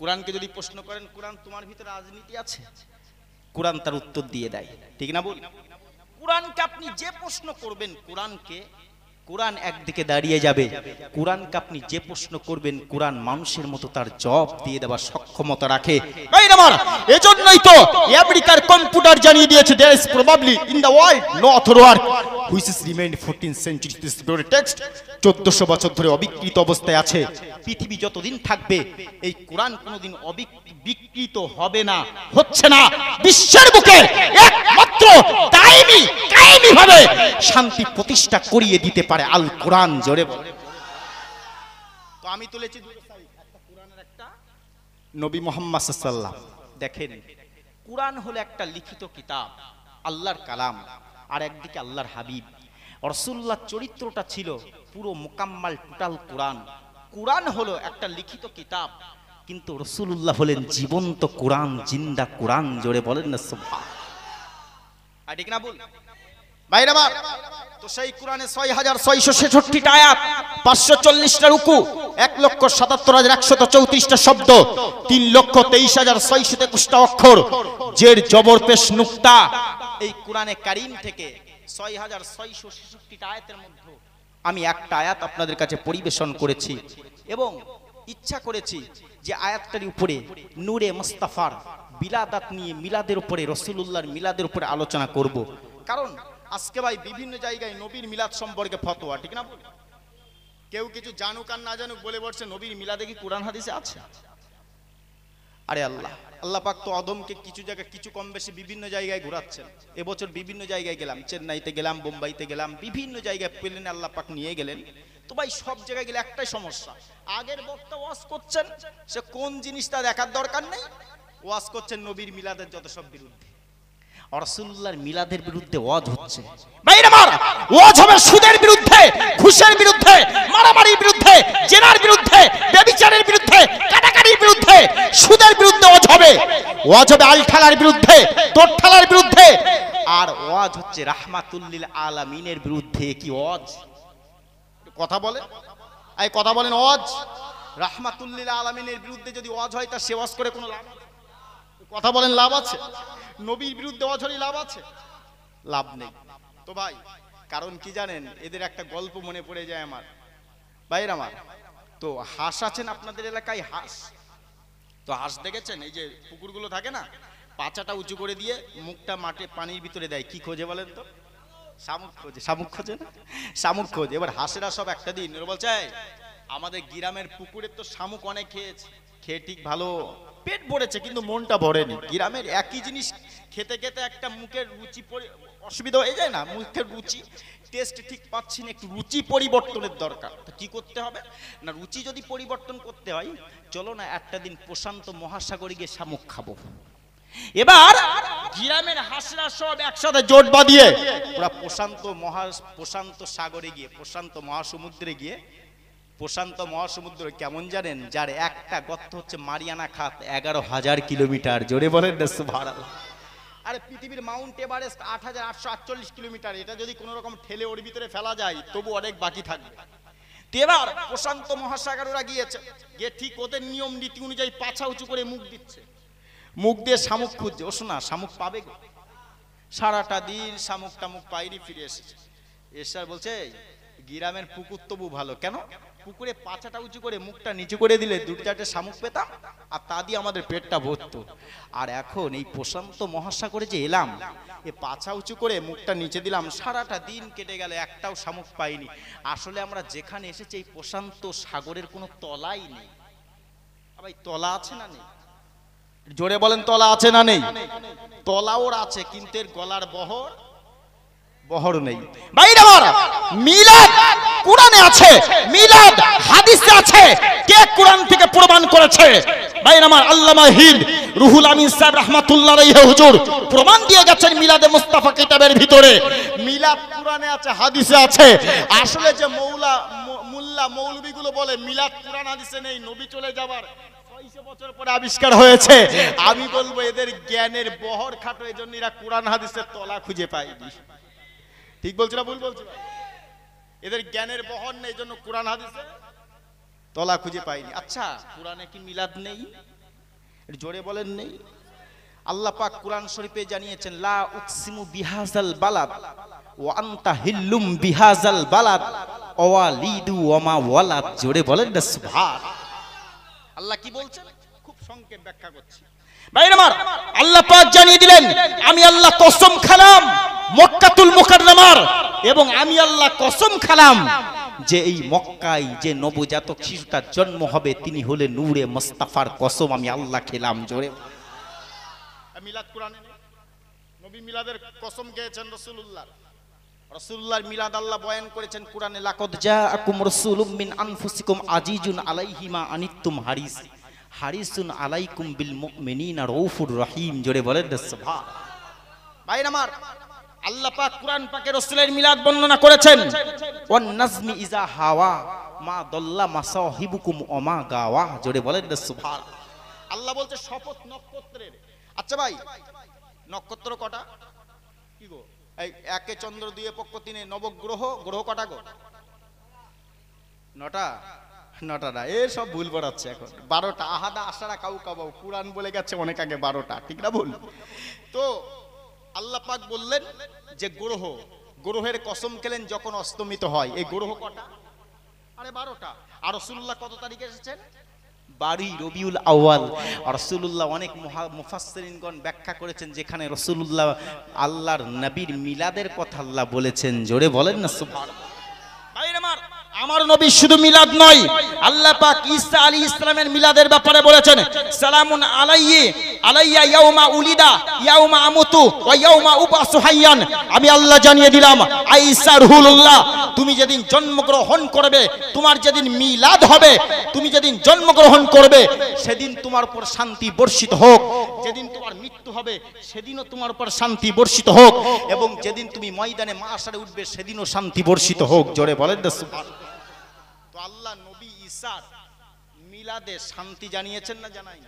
কোরআনকে যদি প্রশ্ন করেন কোরআন তোমার ভিতরে রাজনীতি আছে কোরআন তার উত্তর দিয়ে দেয় ঠিক না বল কোরআনকে আপনি যে প্রশ্ন করবেন কোরআনকে কোরআন একদিকে দাঁড়িয়ে যাবে কোরআনকে আপনি যে প্রশ্ন করবেন কোরআন মানুষের মতো তার জব দিয়ে দেওয়ার সক্ষমতা রাখে এজন্যই তো আমেরিকার কম্পিউটার জানিয়ে দিয়েছে there is probably in the world no other work which is remain fourteen century text চোদ্দশো বছর ধরে অবিকৃত অবস্থায় আছে পৃথিবী যতদিন থাকবে এই কোরআন কোনোদিন বিকৃত হবে না হচ্ছে না বিশ্বের বুকে একমাত্র তাইমি কায়েমি হবে শান্তি প্রতিষ্ঠা করিয়ে দিতে পারে পারে আল কোরআন জোরে তো আমি তুলেছি নবী মোহাম্মদ দেখেন কোরআন হলো একটা লিখিত কিতাব আল্লাহর কালাম আর একদিকে আল্লাহর হাবিব রসুল্লাহ চরিত্রটা ছিল পুরো মোকাম্মাল টোটাল কোরআন কোরআন হলো একটা লিখিত কিতাব কিন্তু রসুল্লাহ হলেন জীবন্ত কোরআন জিন্দা কোরআন জোরে বলেন না সোভা ঠিক না বল বাইরে তো সেই কোরআনে ছয় হাজার ছয়শো পাঁচশো চল্লিশটা রুকু এক লক্ষ সাতাত্তর হাজার একশত চৌত্রিশটা শব্দ তিন লক্ষ তেইশ হাজার একুশটা অক্ষর জের জবর পেশ নুক্তা এই কোরআনে কারিম থেকে ছয় হাজার ছয়শো মধ্যে আমি একটা আয়াত আপনাদের কাছে পরিবেশন করেছি এবং ইচ্ছা করেছি যে আয়াতটার উপরে নূরে মোস্তাফার বিলাদাত নিয়ে মিলাদের উপরে রসুল্লাহর মিলাদের উপরে আলোচনা করব কারণ আজকে ভাই বিভিন্ন জায়গায় নবীর মিলাদ সম্পর্কে ফতোয়া ঠিক না কেউ কিছু জানুক আর না জানুক বলে বলছে নবীর মিলাদে কি কোরআন হাদিসে আছে আরে আল্লাহ আল্লাহ পাক তো অদমকে কিছু জায়গায় কিছু কম বেশি বিভিন্ন জায়গায় ঘোরাচ্ছেন এবছর বিভিন্ন জায়গায় গেলাম চেন্নাইতে গেলাম বোম্বাইতে গেলাম বিভিন্ন জায়গায় প্লেনে আল্লাহ পাক নিয়ে গেলেন তো ভাই সব জায়গায় গেলে একটাই সমস্যা আগের বক্তা ওয়াজ করছেন সে কোন জিনিসটা দেখার দরকার নেই ওয়াজ করছেন নবীর মিলাদের যত সব বিরুদ্ধে রসুল্লার মিলাদের বিরুদ্ধে ওয়াজ হচ্ছে সুদের বিরুদ্ধে বিরুদ্ধে মারামারির বিরুদ্ধে জেনার বিরুদ্ধে বেবিচারের বিরুদ্ধে বিরুদ্ধে সুদের বিরুদ্ধে ওয়াজ হবে ওয়াজ হবে আলঠালার বিরুদ্ধে তোরঠালার বিরুদ্ধে আর ওয়াজ হচ্ছে রাহমাতুল্লিল আলামিনের বিরুদ্ধে কি ওয়াজ কথা বলে এই কথা বলেন ওয়াজ রাহমাতুল্লিল আলামিনের বিরুদ্ধে যদি ওয়াজ হয় তা সে ওয়াজ করে কোনো লাভ কথা বলেন লাভ আছে নবীর বিরুদ্ধে অঝরি লাভ আছে লাভ নেই তো ভাই কারণ কি জানেন এদের একটা গল্প মনে পড়ে যায় আমার ভাইয়ের আমার তো হাঁস আছেন আপনাদের এলাকায় হাঁস তো হাঁস দেখেছেন এই যে পুকুরগুলো থাকে না পাচাটা উঁচু করে দিয়ে মুখটা মাঠে পানির ভিতরে দেয় কি খোঁজে বলেন তো শামুক খোঁজে শামুক খোঁজে না শামুক খোঁজে এবার হাঁসেরা সব একটা দিন বলছে আমাদের গ্রামের পুকুরে তো শামুক অনেক খেয়েছে খেয়ে ঠিক ভালো পেট ভরেছে কিন্তু মনটা ভরেনি গ্রামের একই জিনিস খেতে খেতে একটা মুখের রুচি অসুবিধা হয়ে যায় না মুখের রুচি টেস্ট ঠিক পাচ্ছি না একটু রুচি পরিবর্তনের দরকার তো করতে হবে না রুচি যদি পরিবর্তন করতে হয় চলো না একটা দিন প্রশান্ত মহাসাগরে গিয়ে শামুক খাবো এবার গ্রামের হাসরা সব একসাথে জোট বাঁধিয়ে ওরা প্রশান্ত মহা প্রশান্ত সাগরে গিয়ে প্রশান্ত মহাসমুদ্রে গিয়ে প্রশান্ত মহাসমুদ্র কেমন জানেন যার একটা গর্ত হচ্ছে মারিয়ানা খাত এগারো হাজার কিলোমিটার জোরে বলেন আরে পৃথিবীর মাউন্ট এভারেস্ট আট হাজার আটশো আটচল্লিশ কিলোমিটার এটা যদি কোন রকম ঠেলে ওর ভিতরে ফেলা যায় তবু অনেক বাকি থাকবে এবার প্রশান্ত ওরা গিয়েছে গিয়ে ঠিক ওদের নিয়ম নীতি অনুযায়ী পাছা উঁচু করে মুখ দিচ্ছে মুখ দিয়ে শামুক খুঁজছে ও শোনা শামুক পাবে গো সারাটা দিন শামুক টামুক পাইনি ফিরে এসেছে এসে বলছে গিরামের পুকুর তবু ভালো কেন পুকুরে পাছাটা উঁচু করে মুখটা নিচু করে দিলে দুটো চারটে শামুক পেতাম আর তা দিয়ে আমাদের পেটটা ভরত আর এখন এই প্রশান্ত মহাসাগরে যে এলাম এ পাছা উঁচু করে মুখটা নিচে দিলাম সারাটা দিন কেটে গেল একটাও শামুক পাইনি আসলে আমরা যেখানে এসেছি এই প্রশান্ত সাগরের কোনো তলাই নেই আবার তলা আছে না নেই জোরে বলেন তলা আছে না নেই তলা ওর আছে কিন্তু এর গলার বহর বহর নেই বাইরে মিলাদ কোরআনে আছে মিলাদ হাদিসে আছে কে কোরআন থেকে প্রমাণ করেছে ভাই আমার আল্লামা হিন্দ রুহুল আমিন সাহেব রহমাতুল্লাহ আলাইহি হুজুর প্রমাণ দিয়ে গেছেন মিলাদে মুস্তাফা কিতাবের ভিতরে মিলাদ কোরআনে আছে হাদিসে আছে আসলে যে মৌলা মোল্লা মৌলবিগুলো বলে মিলাদ কোরআন হাদিসে নেই নবী চলে যাবার বছর পরে আবিষ্কার হয়েছে আমি বলবো এদের জ্ঞানের বহর খাটো এজন্য এরা কোরআন হাদিসের তলা খুঁজে পাইনি ঠিক বলছি না ভুল বলছি এদের জ্ঞানের বহন নেই জন্য কোরআন হাদিসে তলা খুঁজে পাইনি আচ্ছা কোরআনে কি মিলাদ নেই জোরে বলেন নেই আল্লাহ পাক কোরআন শরীফে জানিয়েছেন লা উকসিমু বিহাজাল বালাদ ওয়া আনতা হিল্লুম বিহাজাল বালাদ ওয়ালিদু ওয়ামা ওয়ালাদ জোরে বলেন না সুবহান আল্লাহ কি বলছেন খুব সংক্ষেপ ব্যাখ্যা করছি ভাই আমার আল্লাহ পাক জানিয়ে দিলেন আমি আল্লাহ কসম খালাম মক্কাতুল মুকাররমার এবং আমি আল্লাহ কসম খালাম যে এই মক্কায় যে নবজাতক শিশুটার জন্ম হবে তিনি হলে নূরে মোস্তাফার কসম আমি আল্লাহ খেলাম জোরে মিলাদ কোরআনে নবী মিলাদের কসম গেয়েছেন রসুল্লাহ মিলাদ আল্লাহ বয়ান করেছেন কোরআনে লাকদ জা আকুম মিন আনফুসিকুম আজিজুন আলাইহিমা আনিত্তুম হারিস হারিসুন আলাইকুম বিল মুমিনিনা রউফুর রহিম জোরে বলেন সুবহান ভাই আমার আল্লাহ পাক কুরআন পাকের রসুলের মিলাদ বর্ণনা করেছেন ওয়ান নাজমি ইজা হাওয়া মা দল্লা মাসাহিবুকুম অমা গাওয়া জোরে বলেন না সুভার আল্লাহ বলছে শপথ নক্ষত্রের আচ্ছা ভাই নক্ষত্র কটা কি গো এই একে চন্দ্র দুয়ে পক্ষ তিনে নবগ্রহ গ্রহ কটা গো নটা নটা না এ সব ভুল পড়াচ্ছে এখন বারোটা আহাদা আশারা কাউ কাবাউ কোরআন বলে গেছে অনেক আগে বারোটা ঠিক না ভুল তো আল্লাহ পাক বললেন যে গ্রহ গ্রহের কসম খেলেন যখন অস্তমিত হয় এই গ্রহ কটা আরে বারোটা আর রসুল্লাহ কত তারিখে এসেছেন বাড়ি রবিউল আউয়াল রসুল্লাহ অনেক মুফাসরিনগণ ব্যাখ্যা করেছেন যেখানে রসুল্লাহ আল্লাহর নবীর মিলাদের কথা আল্লাহ বলেছেন জোরে বলেন না আমার আমার নবী শুধু মিলাদ নয় আল্লাহ পাক ঈসা আলী ইসলামের মিলাদের ব্যাপারে বলেছেন সালামুন আলাইয়ে আলাইয়া ইয়াউমা উলিদা ইয়াউমা আমুতু ওয়া ইয়াউমা উবাসু হাইয়ান আমি আল্লাহ জানিয়ে দিলাম আইসা রুহুল্লাহ তুমি যেদিন জন্মগ্রহণ করবে তোমার যেদিন মিলাদ হবে তুমি যেদিন জন্মগ্রহণ করবে সেদিন তোমার উপর শান্তি বর্ষিত হোক যেদিন তোমার মৃত্যু হবে সেদিনও তোমার উপর শান্তি বর্ষিত হোক এবং যেদিন তুমি ময়দানে মা উঠবে সেদিনও শান্তি বর্ষিত হোক জোরে বলেন সুবহানাল্লাহ তো আল্লাহ নবী ঈসার মিলাদে শান্তি জানিয়েছেন না জানাই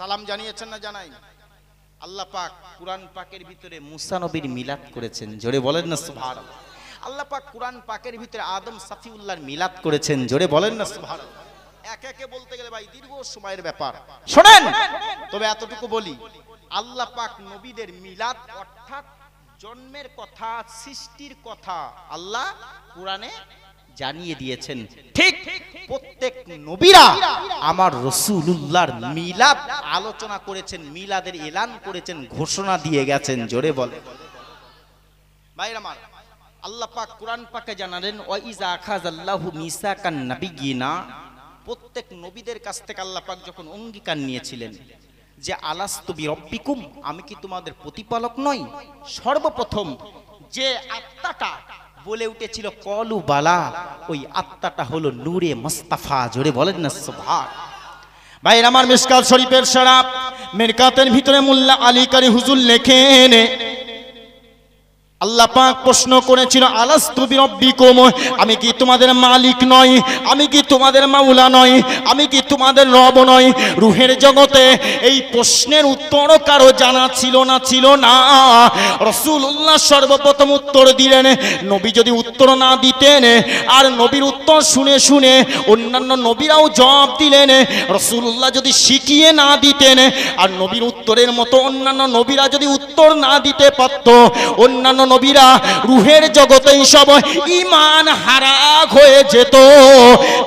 সালাম জানিয়েছেন না জানাই আল্লাহ পাক কুরআন পাকের ভিতরে মুসা নবীর মিলাদ করেছেন জোরে বলেন না সুভার আল্লাহ পাক কুরআন পাকের ভিতরে আদম সাফিউল্লাহর মিলাদ করেছেন জোরে বলেন না সুভার এক একে বলতে গেলে ভাই দীর্ঘ সময়ের ব্যাপার শোনেন তবে এতটুকু বলি আল্লাহ পাক নবীদের মিলাদ অর্থাৎ জন্মের কথা সৃষ্টির কথা আল্লাহ কোরআনে জানিয়ে দিয়েছেন ঠিক প্রত্যেক নবীরা আমার রসুল্লাহর মিলাদ আলোচনা করেছেন মিলাদের এলান করেছেন ঘোষণা দিয়ে গেছেন জোরে বলে পাকে জানালেন আখাজ আল্লাহু প্রত্যেক নবীদের কাছ থেকে যখন অঙ্গীকার নিয়েছিলেন যে আলাস্তবি আমি কি তোমাদের প্রতিপালক নই সর্বপ্রথম যে আত্মাটা বলে উঠেছিল কলু বালা ওই আত্মাটা হলো নূরে মস্তাফা জোরে বলেন না সোভাগ ভাই আমার মিসকাল শরীফের সারা মেরকাতের ভিতরে মোল্লা আলী কারি হুজুর লেখেন আল্লাহ পাক প্রশ্ন করেছিল আলাস্তু বিরব্বি কোম আমি কি তোমাদের মালিক নই আমি কি তোমাদের মাউলা নই আমি কি তোমাদের রব নই রুহের জগতে এই প্রশ্নের উত্তরও কারো জানা ছিল না ছিল না রসুল্লাহ সর্বপ্রথম উত্তর দিলেন নবী যদি উত্তর না দিতেন আর নবীর উত্তর শুনে শুনে অন্যান্য নবীরাও জবাব দিলেন রসুল্লাহ যদি শিখিয়ে না দিতেন আর নবীর উত্তরের মতো অন্যান্য নবীরা যদি উত্তর না দিতে পারত অন্যান্য নবীরা রুহের জগতে সব ইমান হারা হয়ে যেত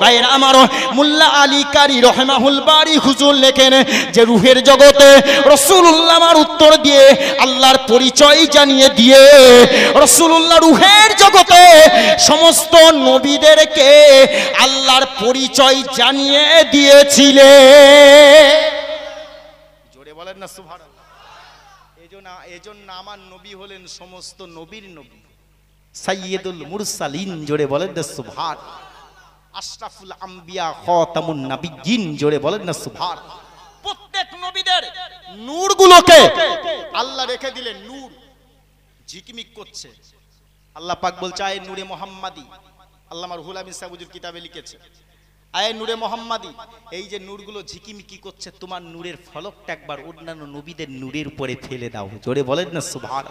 ভাইয়ের আমার মুল্লা আলী কারি রহমাহুল বাড়ি হুজুর লেখেন যে রুহের জগতে রসুল্লামার উত্তর দিয়ে আল্লাহর পরিচয় জানিয়ে দিয়ে রসুল্লাহ রুহের জগতে সমস্ত নবীদেরকে আল্লাহর পরিচয় জানিয়ে দিয়েছিলে জোরে বলেন না সুভার না এজন্য আমার নবী হলেন সমস্ত নবীর নবী সাইয়েদুল মুরসালিন জোরে বলেন না সুভার আশরাফুল আম্বিয়া খতামুন নাবিয়িন জোরে বলেন না সুভার প্রত্যেক নবীদের নূরগুলোকে আল্লাহ রেখে দিলেন নূর ঝিকমিক করছে আল্লাহ পাক বলছে আয় নূরে মুহাম্মাদি আল্লাহ আমার হুলামিন সাহুজুর কিতাবে লিখেছে আয় নূরে মোহাম্মাদি এই যে নূরগুলো ঝিকিমিকি করছে তোমার নূরের ফলকটা একবার অন্যান্য নবীদের নূরের উপরে ফেলে দাও জোরে বলেন না সুভার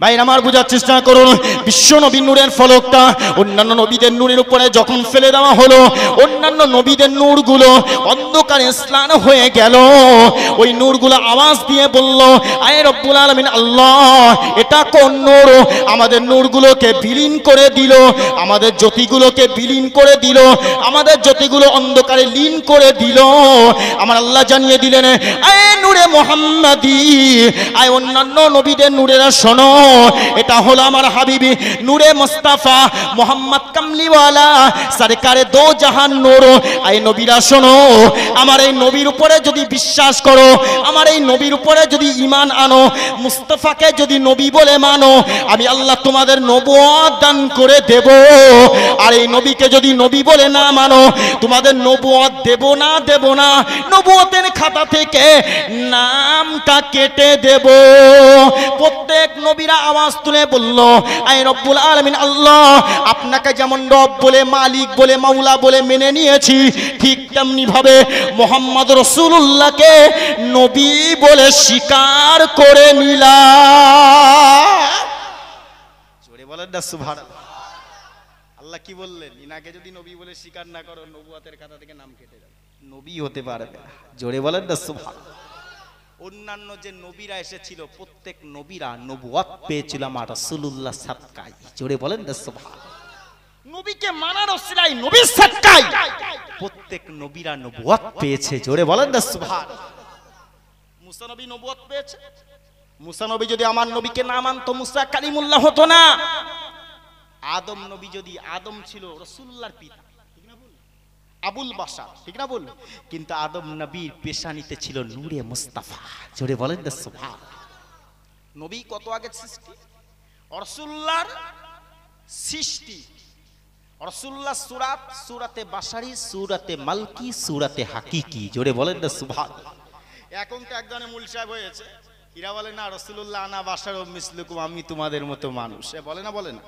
ভাইরা আমার বোঝার চেষ্টা করুন বিশ্ব নবী নূরের ফলকটা অন্যান্য নবীদের নূরের উপরে যখন ফেলে দেওয়া হলো অন্যান্য নবীদের নূরগুলো অন্ধকারে স্নান হয়ে গেল ওই নূরগুলো আওয়াজ দিয়ে বলল আয়ের রব্বুল আলমিন আল্লাহ এটা কোন নূর আমাদের নূরগুলোকে বিলীন করে দিল আমাদের জ্যোতিগুলোকে বিলীন করে দিল আমাদের জ্যোতিগুলো অন্ধকারে লীন করে দিল আমার আল্লাহ জানিয়ে দিলেন আয় নূরে মোহাম্মদি আয় অন্যান্য নবীদের নূরেরা শোনো Oh. এটা হলো আমার হাবিবি নূরে মোস্তাফা মোহাম্মদ কামলিওয়ালা সরকারে দো জাহান নোর আই নবীরা শোনো আমার এই নবীর উপরে যদি বিশ্বাস করো আমার এই নবীর উপরে যদি ইমান আনো মুস্তফাকে যদি নবী বলে মানো আমি আল্লাহ তোমাদের নবুয়াদ দান করে দেব আর এই নবীকে যদি নবী বলে না মানো তোমাদের নবুয়াদ দেব না দেব না নবুয়তের খাতা থেকে নামটা কেটে দেব প্রত্যেক নবীরা আওয়াজ তুলে বলল আই রব্বুল আলমিন আল্লাহ আপনাকে যেমন রব বলে মালিক বলে মাওলা বলে মেনে নিয়েছি ঠিক তেমনি ভাবে মোহাম্মদ রসুল্লাহকে নবী বলে স্বীকার করে নিলা জোরে বলেন না সুভার আল্লাহ কি বললেন ইনাকে যদি নবী বলে স্বীকার না করো নবুয়াতের খাতা থেকে নাম কেটে যাবে নবী হতে পারবে জোরে বলেন না সুভার অন্যান্য যে নবীরা এসেছিল প্রত্যেক নবীরা নবুয়াত পেয়েছিল আমার রাসূলুল্লাহ সাতকাই জোরে বলেন না সুবহানাল্লাহ নবীকে মানার ওসিলাই নবীর সাতকাই প্রত্যেক নবীরা নবুয়াত পেয়েছে জোরে বলেন না সুবহানাল্লাহ মুসা নবী নবুয়াত পেয়েছে মুসা নবী যদি আমার নবীকে না মানতো মুসা কালিমুল্লাহ হতো না আদম নবী যদি আদম ছিল রাসূলুল্লাহর পিতা আবুল বাসার ঠিক না বললেন কিন্তু আদম নবীর পেশানিতে ছিল নূরে মুস্তাফা জোরে বলেন না সোভা নবী কত আগে সৃষ্টি রসুল্লার সৃষ্টি রসুল্লাহ সুরাত সুরাতে বাসারি সুরাতে মালকি সুরাতে হাকিকি জোরে বলেন না সুভাগ এখন তো একজনে মূল সাহেব হয়েছে ইরা বলে না রসুল্লাহ আনা বাসার মিসলুকুম আমি তোমাদের মতো মানুষ বলে না বলে না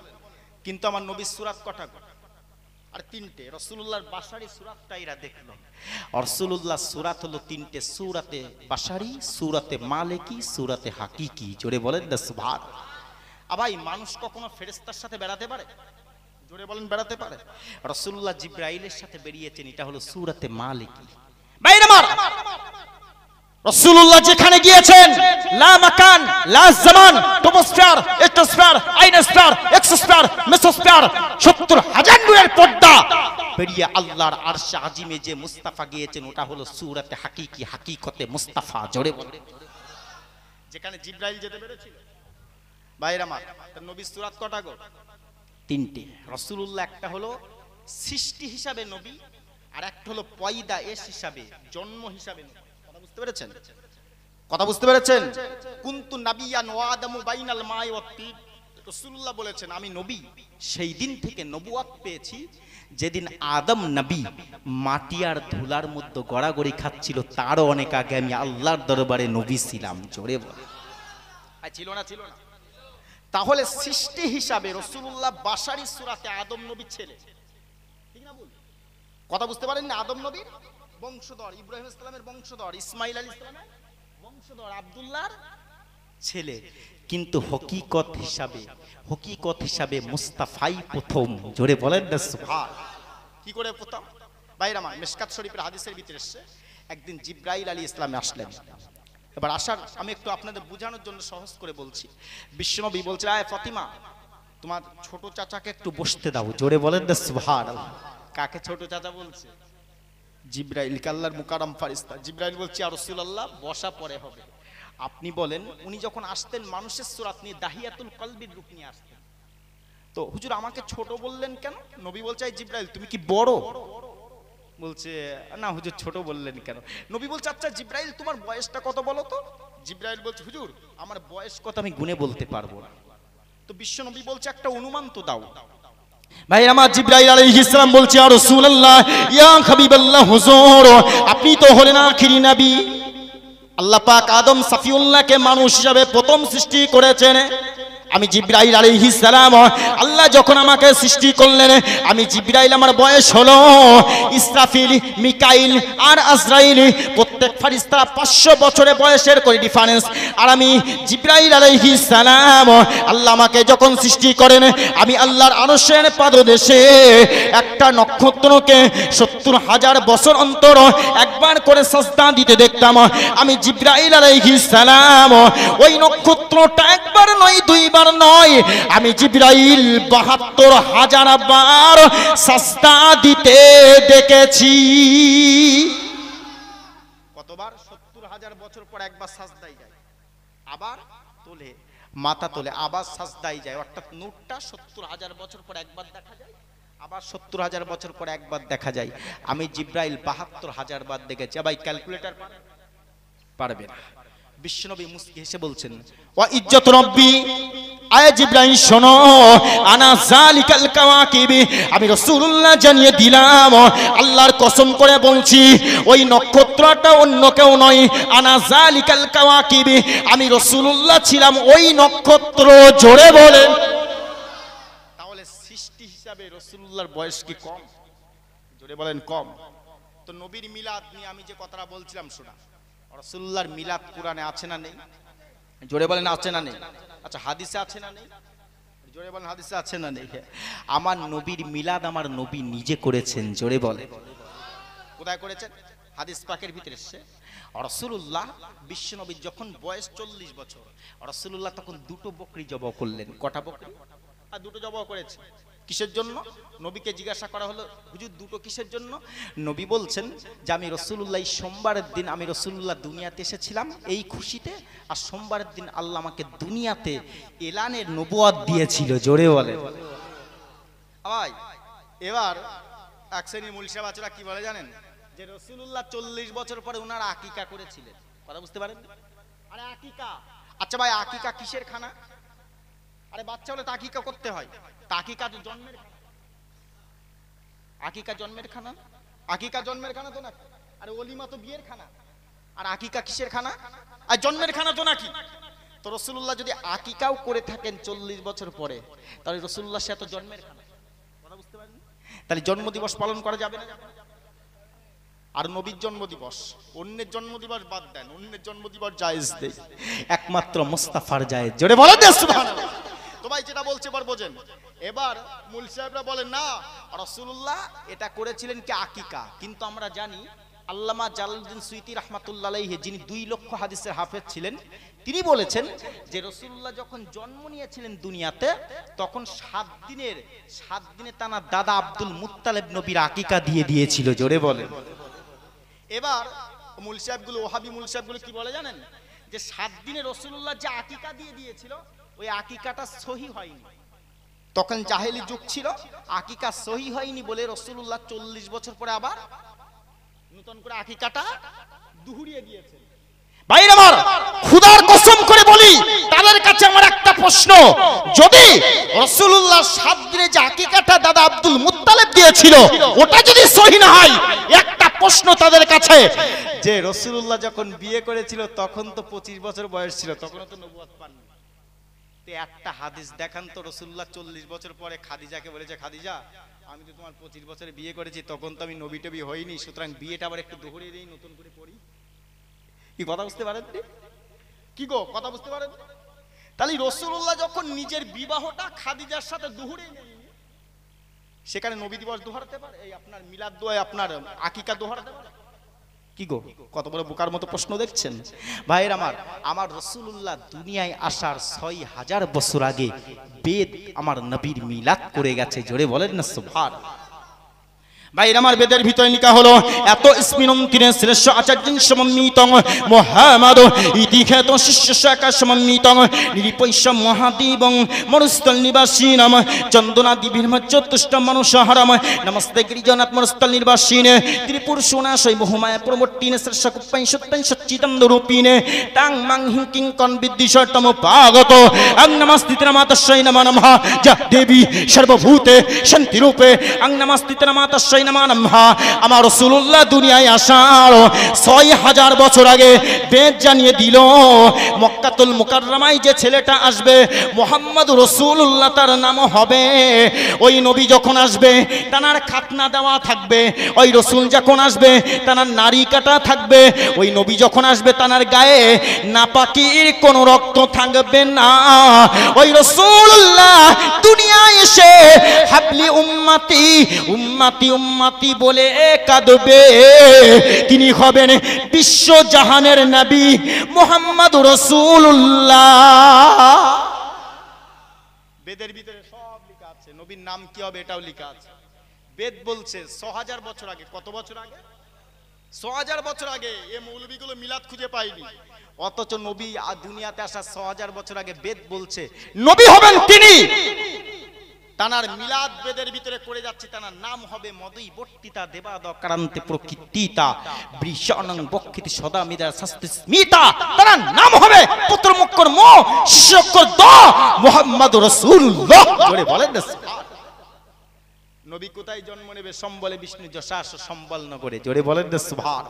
কিন্তু আমার নবী সুরাত কটা কটা আর তিনটে রসুল্লাহর বাসারি সুরাতটা এরা দেখলো রসুল্লাহ সুরাত হলো তিনটে সুরাতে বাসারি সুরাতে মালেকি সুরাতে হাকিকি জোরে বলেন না আবাই মানুষ কখনো ফেরেস্তার সাথে বেড়াতে পারে জোরে বলেন বেড়াতে পারে রসুল্লাহ জিব্রাইলের সাথে বেরিয়েছেন এটা হলো সুরাতে মালিকি বাইরে মার রসুল্লাহ যেখানে গিয়েছেন হাজার নূরের পর্দা পেরিয়ে আল্লাহর আরশে আজিমে যে মুস্তাফা গিয়েছেন ওটা হলো হাকিকি হাকিকতে মুস্তাফা জোরে বলে যেখানে জিব্রাইল যেতে পেরেছিল ভাইরা আমার নবী কটা গো তিনটে রসুল্লাহ একটা হলো সৃষ্টি হিসাবে নবী আর একটা হলো পয়দা এস হিসাবে জন্ম হিসাবে নবী বুঝতে পেরেছেন কথা বুঝতে পেরেছেন কুন্তু নাবিয়া নোয়াদামু বাইনাল মাই ওয়াত্তিব রসুল্লাহ বলেছেন আমি নবী সেই দিন থেকে নবুয়াত পেয়েছি যেদিন আদম নবী মাটি আর ধুলার মধ্যে গড়াগড়ি খাচ্ছিল তারও অনেক আগে আমি আল্লাহর দরবারে নবী ছিলাম জোরে বলে ছিল না ছিল না তাহলে সৃষ্টি হিসাবে রসুল্লাহ বাসারি সুরাতে আদম নবী ছেলে ঠিক না বল কথা বুঝতে পারেন না আদম নবীর বংশধর ইব্রাহিম ইসলামের বংশধর ইসমাইল আলী ইসলামের বংশধর আবদুল্লাহর ছেলে কিন্তু হকিকত হিসাবে হকিকত হিসাবে মুস্তাফাই প্রথম জোরে বলেন না সুভাষ কি করে প্রথম বাইরে আমার মেসকাত শরীফের হাদিসের ভিতরে এসছে একদিন জিব্রাইল আলী ইসলামে আসলেন এবার আসার আমি একটু আপনাদের বোঝানোর জন্য সহজ করে বলছি বিশ্বনবী বলছে আয় ফতিমা তোমার ছোট চাচাকে একটু বসতে দাও জোরে বলেন না সুভার কাকে ছোট চাচা বলছে জিব্রাইল কাল্লার মুকারাম ফারিস্তা জিব্রাইল বলছি আর রসুলাল্লাহ বসা পরে হবে আপনি বলেন উনি যখন আসতেন মানুষের সুরাত নিয়ে দাহিয়াতুল কলবির রূপ নিয়ে আসতেন তো হুজুর আমাকে ছোট বললেন কেন নবী বলছে জিব্রাইল তুমি কি বড় বলছে না হুজুর ছোট বললেন কেন নবী বলছে আচ্ছা জিব্রাইল তোমার বয়সটা কত বলো তো জিব্রাইল বলছে হুজুর আমার বয়স কত আমি গুনে বলতে পারবো না তো বিশ্ব নবী বলছে একটা অনুমান তো দাও দাও আপনি তো হলেন আখিরি আল্লাহ পাক আদম সাফিউল্লাহকে মানুষ হিসাবে প্রথম সৃষ্টি করেছেন আমি জিব্রাইল আলাইহিস আল্লাহ যখন আমাকে সৃষ্টি করলেন আমি জিব্রাইল আমার বয়স হলো ইসরাফিল মিকাইল আর আজরাইল প্রত্যেক ফারিস্তা পাঁচশো বছরে বয়সের করে ডিফারেন্স আর আমি জিব্রাইল আলাইহি সালাম আল্লাহ আমাকে যখন সৃষ্টি করেন আমি আল্লাহর আরশের পাদদেশে একটা নক্ষত্রকে সত্তর হাজার বছর অন্তর একবার করে সস্তা দিতে দেখতাম আমি জিব্রাইল আলাইহি সালাম ওই নক্ষত্রটা একবার নয় দুইবার নয় আমি জিব্রাইল বাহাত্তর হাজার বার সস্তা দিতে দেখেছি পর একবার সাজদাই যায় আবার তোলে মাথা তোলে আবার সাজদাই যায় অর্থাৎ নোটটা সত্তর হাজার বছর পর একবার দেখা যায় আবার সত্তর হাজার বছর পর একবার দেখা যায় আমি জিব্রাইল বাহাত্তর হাজার বার দেখেছি ভাই ক্যালকুলেটার পারবে না বিশ্বনবী মুসকি হেসে বলছেন ইজ্জত ওই নক্ষত্রটা অন্য কেউ নয় আমি ছিলাম ওই নক্ষত্র জোরে বলেন তাহলে সৃষ্টি হিসাবে রাসূলুল্লাহর বয়স কি কম জোরে বলেন কম তো নবীর মিলাদ নিয়ে আমি যে কথাটা বলছিলাম শোনা রসুল্লাহর মিলাদ কোরআনে আছে না নেই জোরে বলেন আছে না নেই আচ্ছা হাদিসে আছে না নেই জোরে বলেন হাদিসে আছে না নেই আমার নবীর মিলাদ আমার নবী নিজে করেছেন জোরে বলে কোথায় করেছেন হাদিস পাকের ভিতরে এসছে রসুল্লাহ বিশ্বনবীর যখন বয়স চল্লিশ বছর রসুল্লাহ তখন দুটো বকরি জবাও করলেন কটা বকরি আর দুটো জবাও করেছে কিসের জন্য নবীকে জিজ্ঞাসা করা হলো হুজুর দুটো কিসের জন্য নবী বলছেন যে আমি রসুল্লাহ সোমবারের দিন আমি রসুল্লাহ দুনিয়াতে এসেছিলাম এই খুশিতে আর সোমবারের দিন আল্লাহ আমাকে দুনিয়াতে এলানের নবুয়াদ দিয়েছিল জোরে বলে ভাই এবার এক শ্রেণীর মুলসা বাচ্চারা কি বলে জানেন যে রসুল্লাহ চল্লিশ বছর পরে ওনারা আকিকা করেছিলেন কথা বুঝতে পারেন আরে আকিকা আচ্ছা ভাই আকিকা কিসের খানা আরে বাচ্চা হলে তো আকিকা করতে হয় আকিকা তো জন্মের আকিকা জন্মের খানা আকিকা জন্মের খানা তো না আর অলিমা তো বিয়ের খানা আর আকিকা কিসের খানা আর জন্মের খানা তো নাকি তো রসুল্লাহ যদি আকিকাও করে থাকেন চল্লিশ বছর পরে তাহলে রসুল্লাহ সে তো জন্মের খানা বুঝতে পারেন তাহলে জন্মদিবস পালন করা যাবে না আর নবীর জন্মদিবস অন্যের জন্মদিবস বাদ দেন অন্যের জন্মদিবস জায়েজ দেই একমাত্র মোস্তাফার জায়েজ জোরে বলেন সুবহানাল্লাহ তো ভাই যেটা বলছে বার বোঝেন এবার মূল সাহেবরা বলেন না রসুল্লাহ এটা করেছিলেন কি আকিকা কিন্তু আমরা জানি আল্লামা জালুদ্দিন সুইতি রহমাতুল্লাহ যিনি দুই লক্ষ হাদিসের হাফেজ ছিলেন তিনি বলেছেন যে রসুল্লাহ যখন জন্ম নিয়েছিলেন দুনিয়াতে তখন সাত দিনের সাত দিনে তানা দাদা আব্দুল মুতালেব নবীর আকিকা দিয়ে দিয়েছিল জোরে বলে এবার মুল সাহেবগুলো ওহাবি মুল সাহেবগুলো কি বলে জানেন যে সাত দিনে রসুল্লাহ যে আকিকা দিয়ে দিয়েছিল ওই আকিকাটা সহি হয়নি তখন জাহেলি যুগ ছিল আকিকা সহি হয়নি বলে রসুল্লাহ চল্লিশ বছর পরে আবার নতুন করে আকিকাটা দুহুরিয়ে দিয়েছেন আমার খুদার কসম করে বলি তাদের কাছে আমার একটা প্রশ্ন যদি রসুল্লাহ সাত দিনে যে আকিকাটা দাদা আব্দুল মুতালেব দিয়েছিল ওটা যদি সহি না হয় একটা প্রশ্ন তাদের কাছে যে রসুল্লাহ যখন বিয়ে করেছিল তখন তো পঁচিশ বছর বয়স ছিল তখন তো নবুয়াত পাননি একটা হাদিস দেখান তো রসুল্লাহ চল্লিশ বছর পরে খাদিজাকে বলেছে খাদিজা আমি তো তোমার পঁচিশ বছরে বিয়ে করেছি তখন তো আমি নবী টবি হইনি সুতরাং বিয়েটা আবার একটু দোহরে দিই নতুন করে পড়ি কি কথা বুঝতে পারেন কি গো কথা বুঝতে পারেন তাহলে রসুল্লাহ যখন নিজের বিবাহটা খাদিজার সাথে দুহুরে সেখানে নবী দিবস দোহারাতে পারে এই আপনার মিলাদ দোয়ায় আপনার আকিকা দোহারাতে পারে কি গো কত বড় বোকার মতো প্রশ্ন দেখছেন ভাইয়ের আমার আমার রসুল্লাহ দুনিয়ায় আসার ছয় হাজার বছর আগে বেদ আমার নবীর মিলাদ করে গেছে জোরে বলেন না সুভার ভাই আমার বেদের ভিতরে নিকা হলো এত স্মিনম তিনে শ্রেষ্ঠ আচার্য সমন্বিতং মহামাদ ইতিখ্যাত শিষ্য শাখা সমন্বিতং নিরিপৈশ মহাদীবং মরুস্থল নিবাসী নাম চতুষ্ট বীরমচতুষ্ট মনুষহারম নমস্তে গিরিজনাথ মরুস্থল নির্বাসীনে ত্রিপুর সোনাশয় বহুমায় প্রমট্টিনে শ্রেষ্ঠ কুপ্পাই টাং মাং হিং কিং কন বিদ্বিষতম পাগত অং নমস্তিত মাতস্যই নমঃ যা দেবী সর্বভূতে শান্তিরূপে অং নমস্তিত মাতস্যই আমার রসুল্লাহ দুনিয়ায় আসার ছয় হাজার বছর আগে বেদ জানিয়ে দিল মক্কাতুল মুকাররামায় যে ছেলেটা আসবে মোহাম্মদ রসুল্লাহ তার নাম হবে ওই নবী যখন আসবে তানার খাতনা দেওয়া থাকবে ওই রসুল যখন আসবে তানার নারী কাটা থাকবে ওই নবী যখন আসবে তানার গায়ে নাপাকির কোন রক্ত থাকবে না ওই রসুল্লাহ দুনিয়ায় এসে হাবলি উম্মাতি উম্মাতি উম্মাতি উম্মতি বলে কাঁদবে তিনি হবেন বিশ্ব জাহানের নবী মোহাম্মদ রসুল্লাহ বেদের ভিতরে সব লেখা আছে নবীর নাম কি হবে এটাও লেখা আছে বেদ বলছে ছ হাজার বছর আগে কত বছর আগে ছ হাজার বছর আগে এ মৌলবীগুলো মিলাদ খুঁজে পাইনি অথচ নবী দুনিয়াতে আসা ছ হাজার বছর আগে বেদ বলছে নবী হবেন তিনি তানার মিলাদ বেদের ভিতরে করে যাচ্ছে তানার নাম হবে মদই বর্তিতা দেবাদ কারান্তে প্রকৃতিতা বৃষণং বক্ষিতি সদা মিদা শাস্তি স্মিতা তানার নাম হবে পুত্র মক্কর মো শিষ্যকর দ মোহাম্মদ রসুল্লাহ বলে বলেন নবী কোথায় জন্ম নেবে সম্বলে বিষ্ণু যশাস সম্বল নগরে জোরে বলেন না সুভার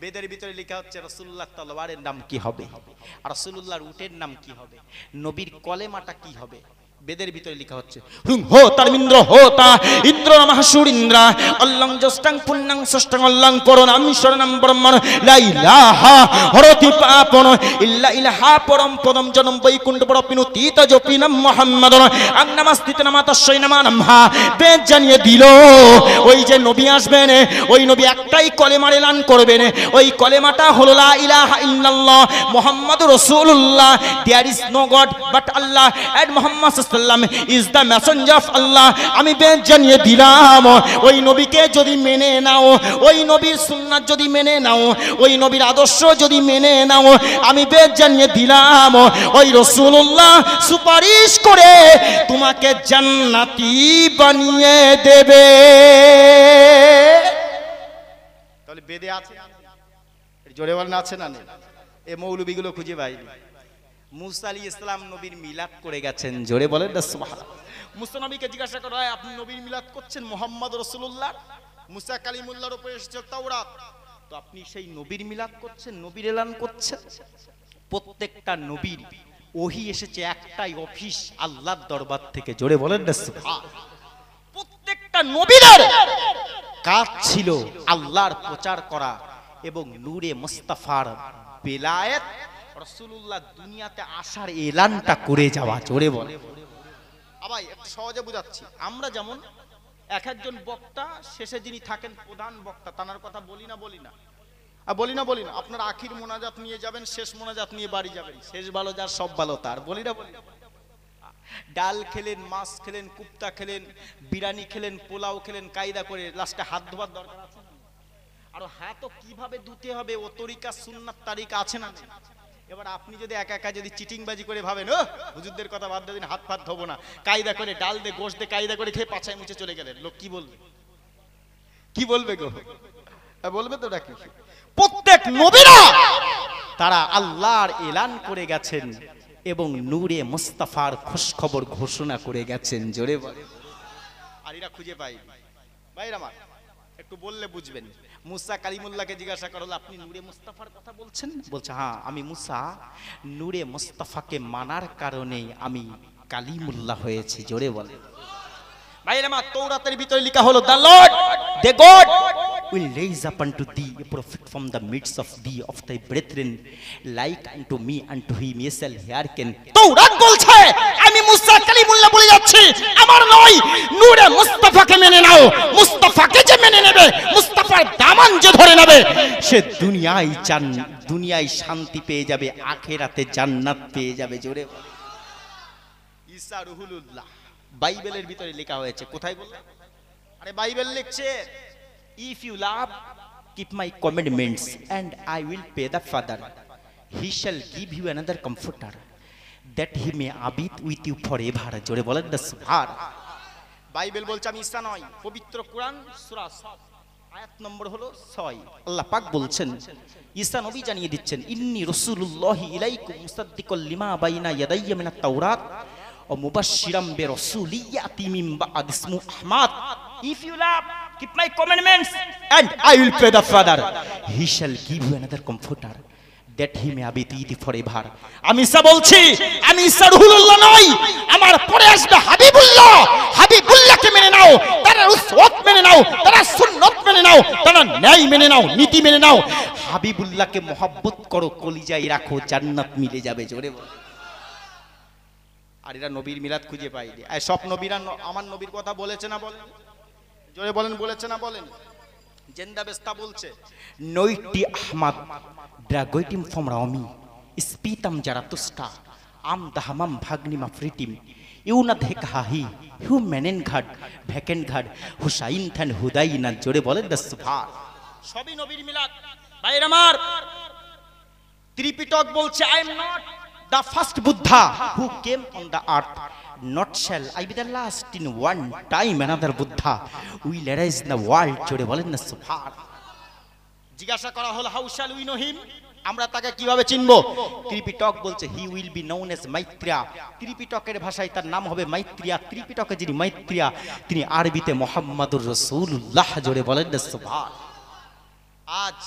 বেদের ভিতরে লেখা হচ্ছে রসুল্লাহ তলোয়ারের নাম কি হবে আর রসুল্লাহর উটের নাম কি হবে নবীর কলেমাটা কি হবে বেদের ভিতরে লেখা হচ্ছে হুম হো তার ইন্দ্র হো তা ইন্দ্র নমঃ সুরিন্দ্রা অল্লং জষ্টাং পুণ্যাং ষষ্টাং অল্লং পরনাম শরণাম ব্রহ্মণ লা ইলাহা হরতি পাপন ইল্লা ইলাহা পরম পদম জনম বৈকুণ্ঠ বড় পিনুতি তজপি নাম মুহাম্মাদন আং নামাস্তিতে নামা তস্যই নামা নামহা বেদ জানিয়ে দিল ওই যে নবী আসবেন ওই নবী একটাই কলেমার এলান করবেন ওই কলেমাটা হলো লা ইলাহা ইল্লাল্লাহ মুহাম্মাদুর রাসূলুল্লাহ there is no god but Allah and Muhammad সাল্লাম is the messenger of Allah আমি বেশ জানিয়ে দিলাম ওই নবীকে যদি মেনে নাও ওই নবীর সুন্নাত যদি মেনে নাও ওই নবীর আদর্শ যদি মেনে নাও আমি বেশ জানিয়ে দিলাম ওই রসুল্লাহ সুপারিশ করে তোমাকে জান্নাতি বানিয়ে দেবে তাহলে বেদে আছে জোরে বলেন আছে না এ মৌলবিগুলো খুঁজে পাইনি মুসালি ইসলাম নবীর মিলাদ করে গেছেন জোরে বলেন না মুসা নবীকে জিজ্ঞাসা করা হয় আপনি নবীর মিলাদ করছেন মোহাম্মদ রসুল্লাহ মুসা কালিমুল্লাহর উপরে এসেছে তাওরাত তো আপনি সেই নবীর মিলাদ করছেন নবীর এলান করছেন প্রত্যেকটা নবীর ওহি এসেছে একটাই অফিস আল্লাহর দরবার থেকে জোরে বলেন না প্রত্যেকটা নবীর কাজ ছিল আল্লাহর প্রচার করা এবং নূরে মুস্তাফার বেলায়েত রসুল্লাহ দুনিয়াতে আসার এলানটা করে যাওয়া জোরে বলে আবার সহজে বুঝাচ্ছি আমরা যেমন এক একজন বক্তা শেষে যিনি থাকেন প্রধান বক্তা তানার কথা বলি না বলি না আর বলি না বলি না আপনার আখির মোনাজাত নিয়ে যাবেন শেষ মোনাজাত নিয়ে বাড়ি যাবেন শেষ ভালো যার সব ভালো তার বলি না বলি ডাল খেলেন মাছ খেলেন কুপ্তা খেলেন বিরিয়ানি খেলেন পোলাও খেলেন কায়দা করে লাস্টে হাত ধোবার দরকার আছে আর হাতও কিভাবে ধুতে হবে ও তরিকা সুন্নার তারিখ আছে না এবার আপনি যদি একা একা যদি চিটিংবাজি করে ভাবেন ও হুজুরদের কথা বাদ দিন হাত ফাত ধোবো না কায়দা করে ডাল দে গোশ দে কায়দা করে খেয়ে পাছায় মুছে চলে গেলেন লোক কি বলবে কি বলবে গো বলবে তো ডাকি প্রত্যেক নবীরা তারা আল্লাহর এলান করে গেছেন এবং নূরে মুস্তাফার খুশখবর ঘোষণা করে গেছেন জোরে বলে আর এরা খুঁজে পাই ভাইরা আমার একটু বললে বুঝবেন মুসা কালিমুল্লাহকে জিজ্ঞাসা করলো আপনি নূরে মুস্তাফার কথা বলছেন বলছে হ্যাঁ আমি মুসা নূরে মুস্তাফাকে মানার কারণেই আমি কালিমুল্লাহ হয়েছি জোরে বলে মা ভিতরে হলো বলছে আমি মুসা মোল্লা বলে যাচ্ছি আমার নয় নূরে মুস্তাফাকে মেনে নাও মুস্তাফাকে যে মেনে নেবে মুস্তাফার দামান যে ধরে নেবে সে দুনিয়ায় চান দুনিয়ায় শান্তি পেয়ে যাবে আখেরাতে জান্নাত পেয়ে যাবে জোরে ঈসা রুহুলুল্লাহ বাইবেলের ভিতরে লেখা হয়েছে কোথায় বললেন আরে বাইবেল লিখছে if you love keep my commandments and I will pay the father he shall give you another comforter. That he may abide with you for ever জোরে বলেন না সুভার বাইবেল বলছে আমি ঈশা নই পবিত্র কোরআন সূরা আয়াত নম্বর হলো ছয় আল্লাহ পাক বলছেন ঈসা নবী জানিয়ে দিচ্ছেন ইন্নি রসুল্লাহ ইলাইকুম মুসাদ্দিকুল লিমা বাইনা ইয়াদাইয়া মিনাত তাওরাত ও মুবাশশিরাম বিরাসূলিয়াতি মিন বাদ ইসমু আহমাদ if you love keep my commandments and I will pray the father he shall give you another comforter that he may abide for ever আমি ইসা বলছি আমি ইসা রুহুল্লাহ নই আমার পরে আসবে হাবিবুল্লাহ হাবিবুল্লাহকে মেনে নাও তারা উসওয়াত মেনে নাও তারা সুন্নত মেনে নাও তারা ন্যায় মেনে নাও নীতি মেনে নাও হাবিবুল্লাহকে মহব্বত করো কলিজায় রাখো জান্নাত মিলে যাবে জোরে বল আর এরা নবীর মিলাদ খুঁজে পায়নি সব নবীরা আমার নবীর কথা বলেছে না বলেন জোরে বলেন বলেছে না বলেন জেন্দাবেস্তা বলছে নৈটি আহমাদ ড্রাগৈটিম ফম রাওমি স্পিতাম যারা তুষ্টা আম দাহামাম ভাগ্নিমা ফ্রিটিম ইউনা ধেক হাহি হু মেনেন ঘাট ভ্যাকেন ঘাট হুসাইন থান হুদাই না জোরে বলে দসভার সবই নবীর মিলাদ ভাইয়ের আমার ত্রিপিটক বলছে I am not the first Buddha who came on the earth not shall I be the last in one time another Buddha will arise in the world জোরে বলেন না সুবহান জিজ্ঞাসা করা হলো how shall we know him আমরা তাকে কিভাবে চিনব ত্রিপিটক বলছে he will be known as Maitreya ত্রিপিটকের ভাষায় তার নাম হবে মাইত্রিয়া ত্রিপিটকে যিনি মাইত্রিয়া তিনি আরবিতে মোহাম্মদুর রসুল্লাহ জোরে বলেন না সুবহান আজ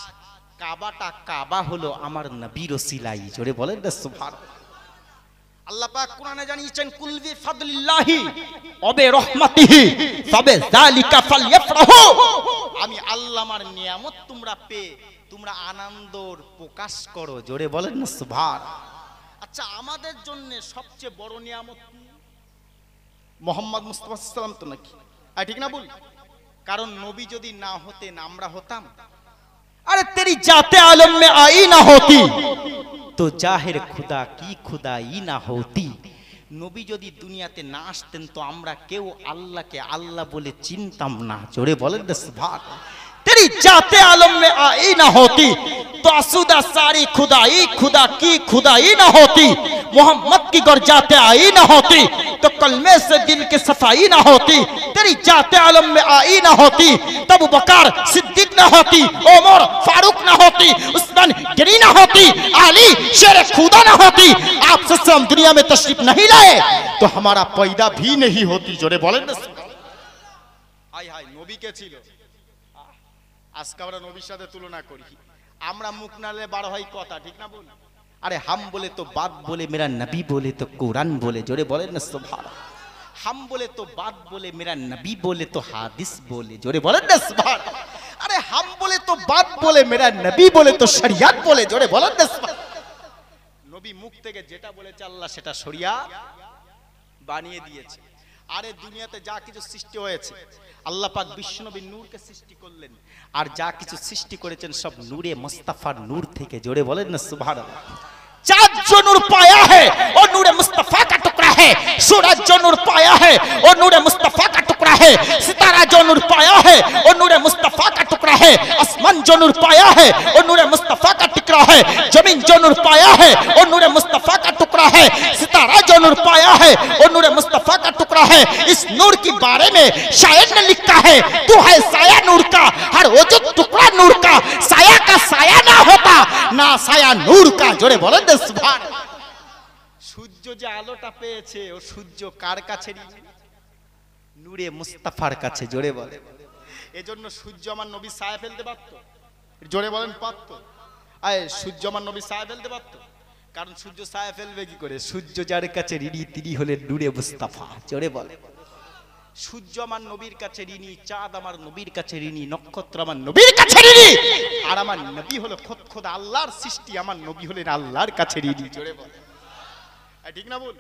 কাবাটা কাবা হলো আমার নবীর সিলাই জোরে বলেন না সুবহান আমি নিয়ামত তোমরা তোমরা আনন্দর প্রকাশ করো জোরে বলেন না সুভার আচ্ছা আমাদের জন্য সবচেয়ে বড় নিয়ামত মোহাম্মদ মুস্তফা তো নাকি ঠিক না বল কারণ নবী যদি না হতেন আমরা হতাম আরে তেরি জাতে আলম আই না হতি তো জাহের খুদা কি খুদা ই না হতি নবী যদি দুনিয়াতে না আসতেন তো আমরা কেউ আল্লাহকে আল্লাহ বলে চিনতাম না জোরে বলেন ভাগ तेरी जाते आलम में आई ना होती तो आसूदा सारी खुदाई खुदा की खुदाई ना होती मोहम्मद की गौर जाते आई ना होती तो कलमे से दिल की सफाई ना होती तेरी जाते आलम में आई ना होती तब तो बकार सिद्दीक ना होती ओमर फारूक ना होती उस्मान गिरी ना होती आली शेर खुदा ना होती आप से हम दुनिया में तशरीफ नहीं लाए तो हमारा पैदा भी नहीं होती जोरे बोले ना आई हाय नबी के छिलो আজকে আমরা নবীর সাথে তুলনা করি আমরা মুখ নালে বার হয় কথা ঠিক না বল আরে হাম বলে তো বাদ বলে মেরা নবী বলে তো কোরআন বলে জোরে বলেন না সোভার হাম বলে তো বাদ বলে মেরা নবী বলে তো হাদিস বলে জোরে বলেন না সোভার আরে হাম বলে তো বাদ বলে মেরা নবী বলে তো শরিয়াত বলে জোরে বলেন না নবী মুখ থেকে যেটা বলেছে আল্লাহ সেটা শরিয়া বানিয়ে দিয়েছে আর এই দুনিয়াতে যা কিছু সৃষ্টি হয়েছে আল্লাহ পাক বিশ্বনবী নূরকে সৃষ্টি করলেন আর যা কিছু সৃষ্টি করেছেন সব নূরে মুস্তাফার নূর থেকে জোরে বলেন না সুবহানাল্লাহ চার জনুর পায়া হে ও নূরে মুস্তাফা है सूरज जो नूर पाया है वो नूर मुस्तफ़ा का टुकड़ा है सितारा जो नूर पाया है वो नूर मुस्तफ़ा का टुकड़ा है आसमान जो नूर पाया है वो नूर मुस्तफ़ा का टुकड़ा है जमीन जो नूर पाया है वो नूर मुस्तफ़ा का टुकड़ा है सितारा जो नूर पाया है वो नूर मुस्तफ़ा का टुकड़ा है इस नूर के बारे में शायद ने लिखा है तू है साया नूर का हर वो जो टुकड़ा नूर का साया का साया ना होता ना साया नूर का जोड़े बोले सुभान সূর্য যে আলোটা পেয়েছে ও সূর্য কার কাছে নূরে মুস্তাফার কাছে জোরে বলে এজন্য সূর্য আমার নবী সায় ফেলতে পারত জোরে বলেন পারত আয় সূর্য আমার নবী সায় ফেলতে পারত কারণ সূর্য সায় ফেলবে কি করে সূর্য যার কাছে ঋণী তিনি হলে নূরে মুস্তাফা জোরে বলে সূর্য আমার নবীর কাছে ঋণী চাঁদ আমার নবীর কাছে ঋণী নক্ষত্র আমার নবীর কাছে ঋণী আর আমার নবী হলো খোদ খোদ আল্লাহর সৃষ্টি আমার নবী হলেন আল্লাহর কাছে ঋণী জোরে বলে ঠিক না বল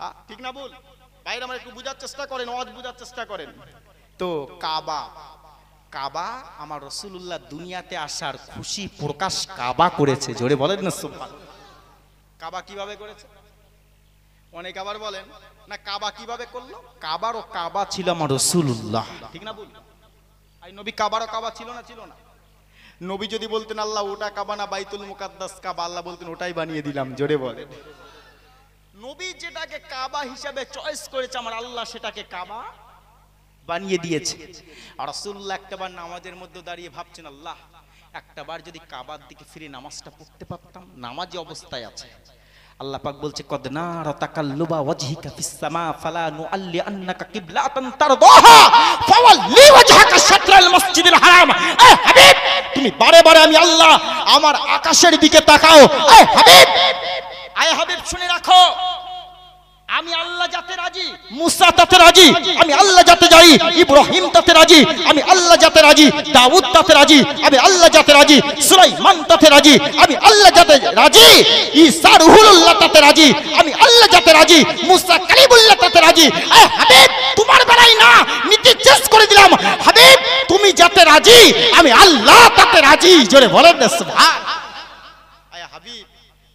হ্যাঁ, ঠিক না বল ভাইরা আমার একটু বোঝার চেষ্টা করেন অজ বোঝার চেষ্টা করেন তো কাবা কাবা আমার রসুল্লাহ দুনিয়াতে আসার খুশি প্রকাশ কাবা করেছে জোরে বলেন না সুফান কাবা কিভাবে করেছে অনেক আবার বলেন না কাবা কিভাবে করলো কাবারও কাবা ছিল আমার রসুল্লাহ ঠিক না বল নবী কাবারও কাবা ছিল না ছিল না নবী যদি বলতেন আল্লাহ ওটা কাবা না বাইতুল মুকাদ্দাস কাবা আল্লাহ বলতেন ওটাই বানিয়ে দিলাম জোরে বলেন নবী যেটাকে কাবা হিসাবে চয়েস করেছে আমার আল্লাহ সেটাকে কাবা বানিয়ে দিয়েছে আর রসুল্লাহ একটাবার নামাজের মধ্যে দাঁড়িয়ে ভাবছেন আল্লাহ একটাবার যদি কাবার দিকে ফিরে নামাজটা পড়তে পারতাম নামাজি অবস্থায় আছে আল্লাহ পাক বলছে কদ নারা তাকাল্লুবা ওয়াজহিকা ফিস সামা ফালা নুআল্লি আন্নাকা কিবলাতান তারদাহা ফাওয়াল্লি ওয়াজহাকা শাতরাল মসজিদুল হারাম এ হাবিব তুমি বারে বারে আমি আল্লাহ আমার আকাশের দিকে তাকাও এ হাবিব আয়া হাবিব শুনে রাখো আমি আল্লাহ যাতে রাজি মুসা তাতে রাজি আমি আল্লাহ যাতে যাই ইব্রাহিম তাতে রাজি আমি আল্লাহ যাতে রাজি দাউদ তাতে রাজি আমি আল্লাহ যাতে রাজি সুলাইমান তাতে রাজি আমি আল্লাহ যাতে রাজি ঈসা রুহুল্লাহ তাতে রাজি আমি আল্লাহ যাতে রাজি মুসা কালিমুল্লাহ তাতে রাজি এ হাবিব তোমার বেলায় না নীতি চেস করে দিলাম হাবিব তুমি যাতে রাজি আমি আল্লাহ তাতে রাজি জোরে বলেন না সুবহান আয় হাবিব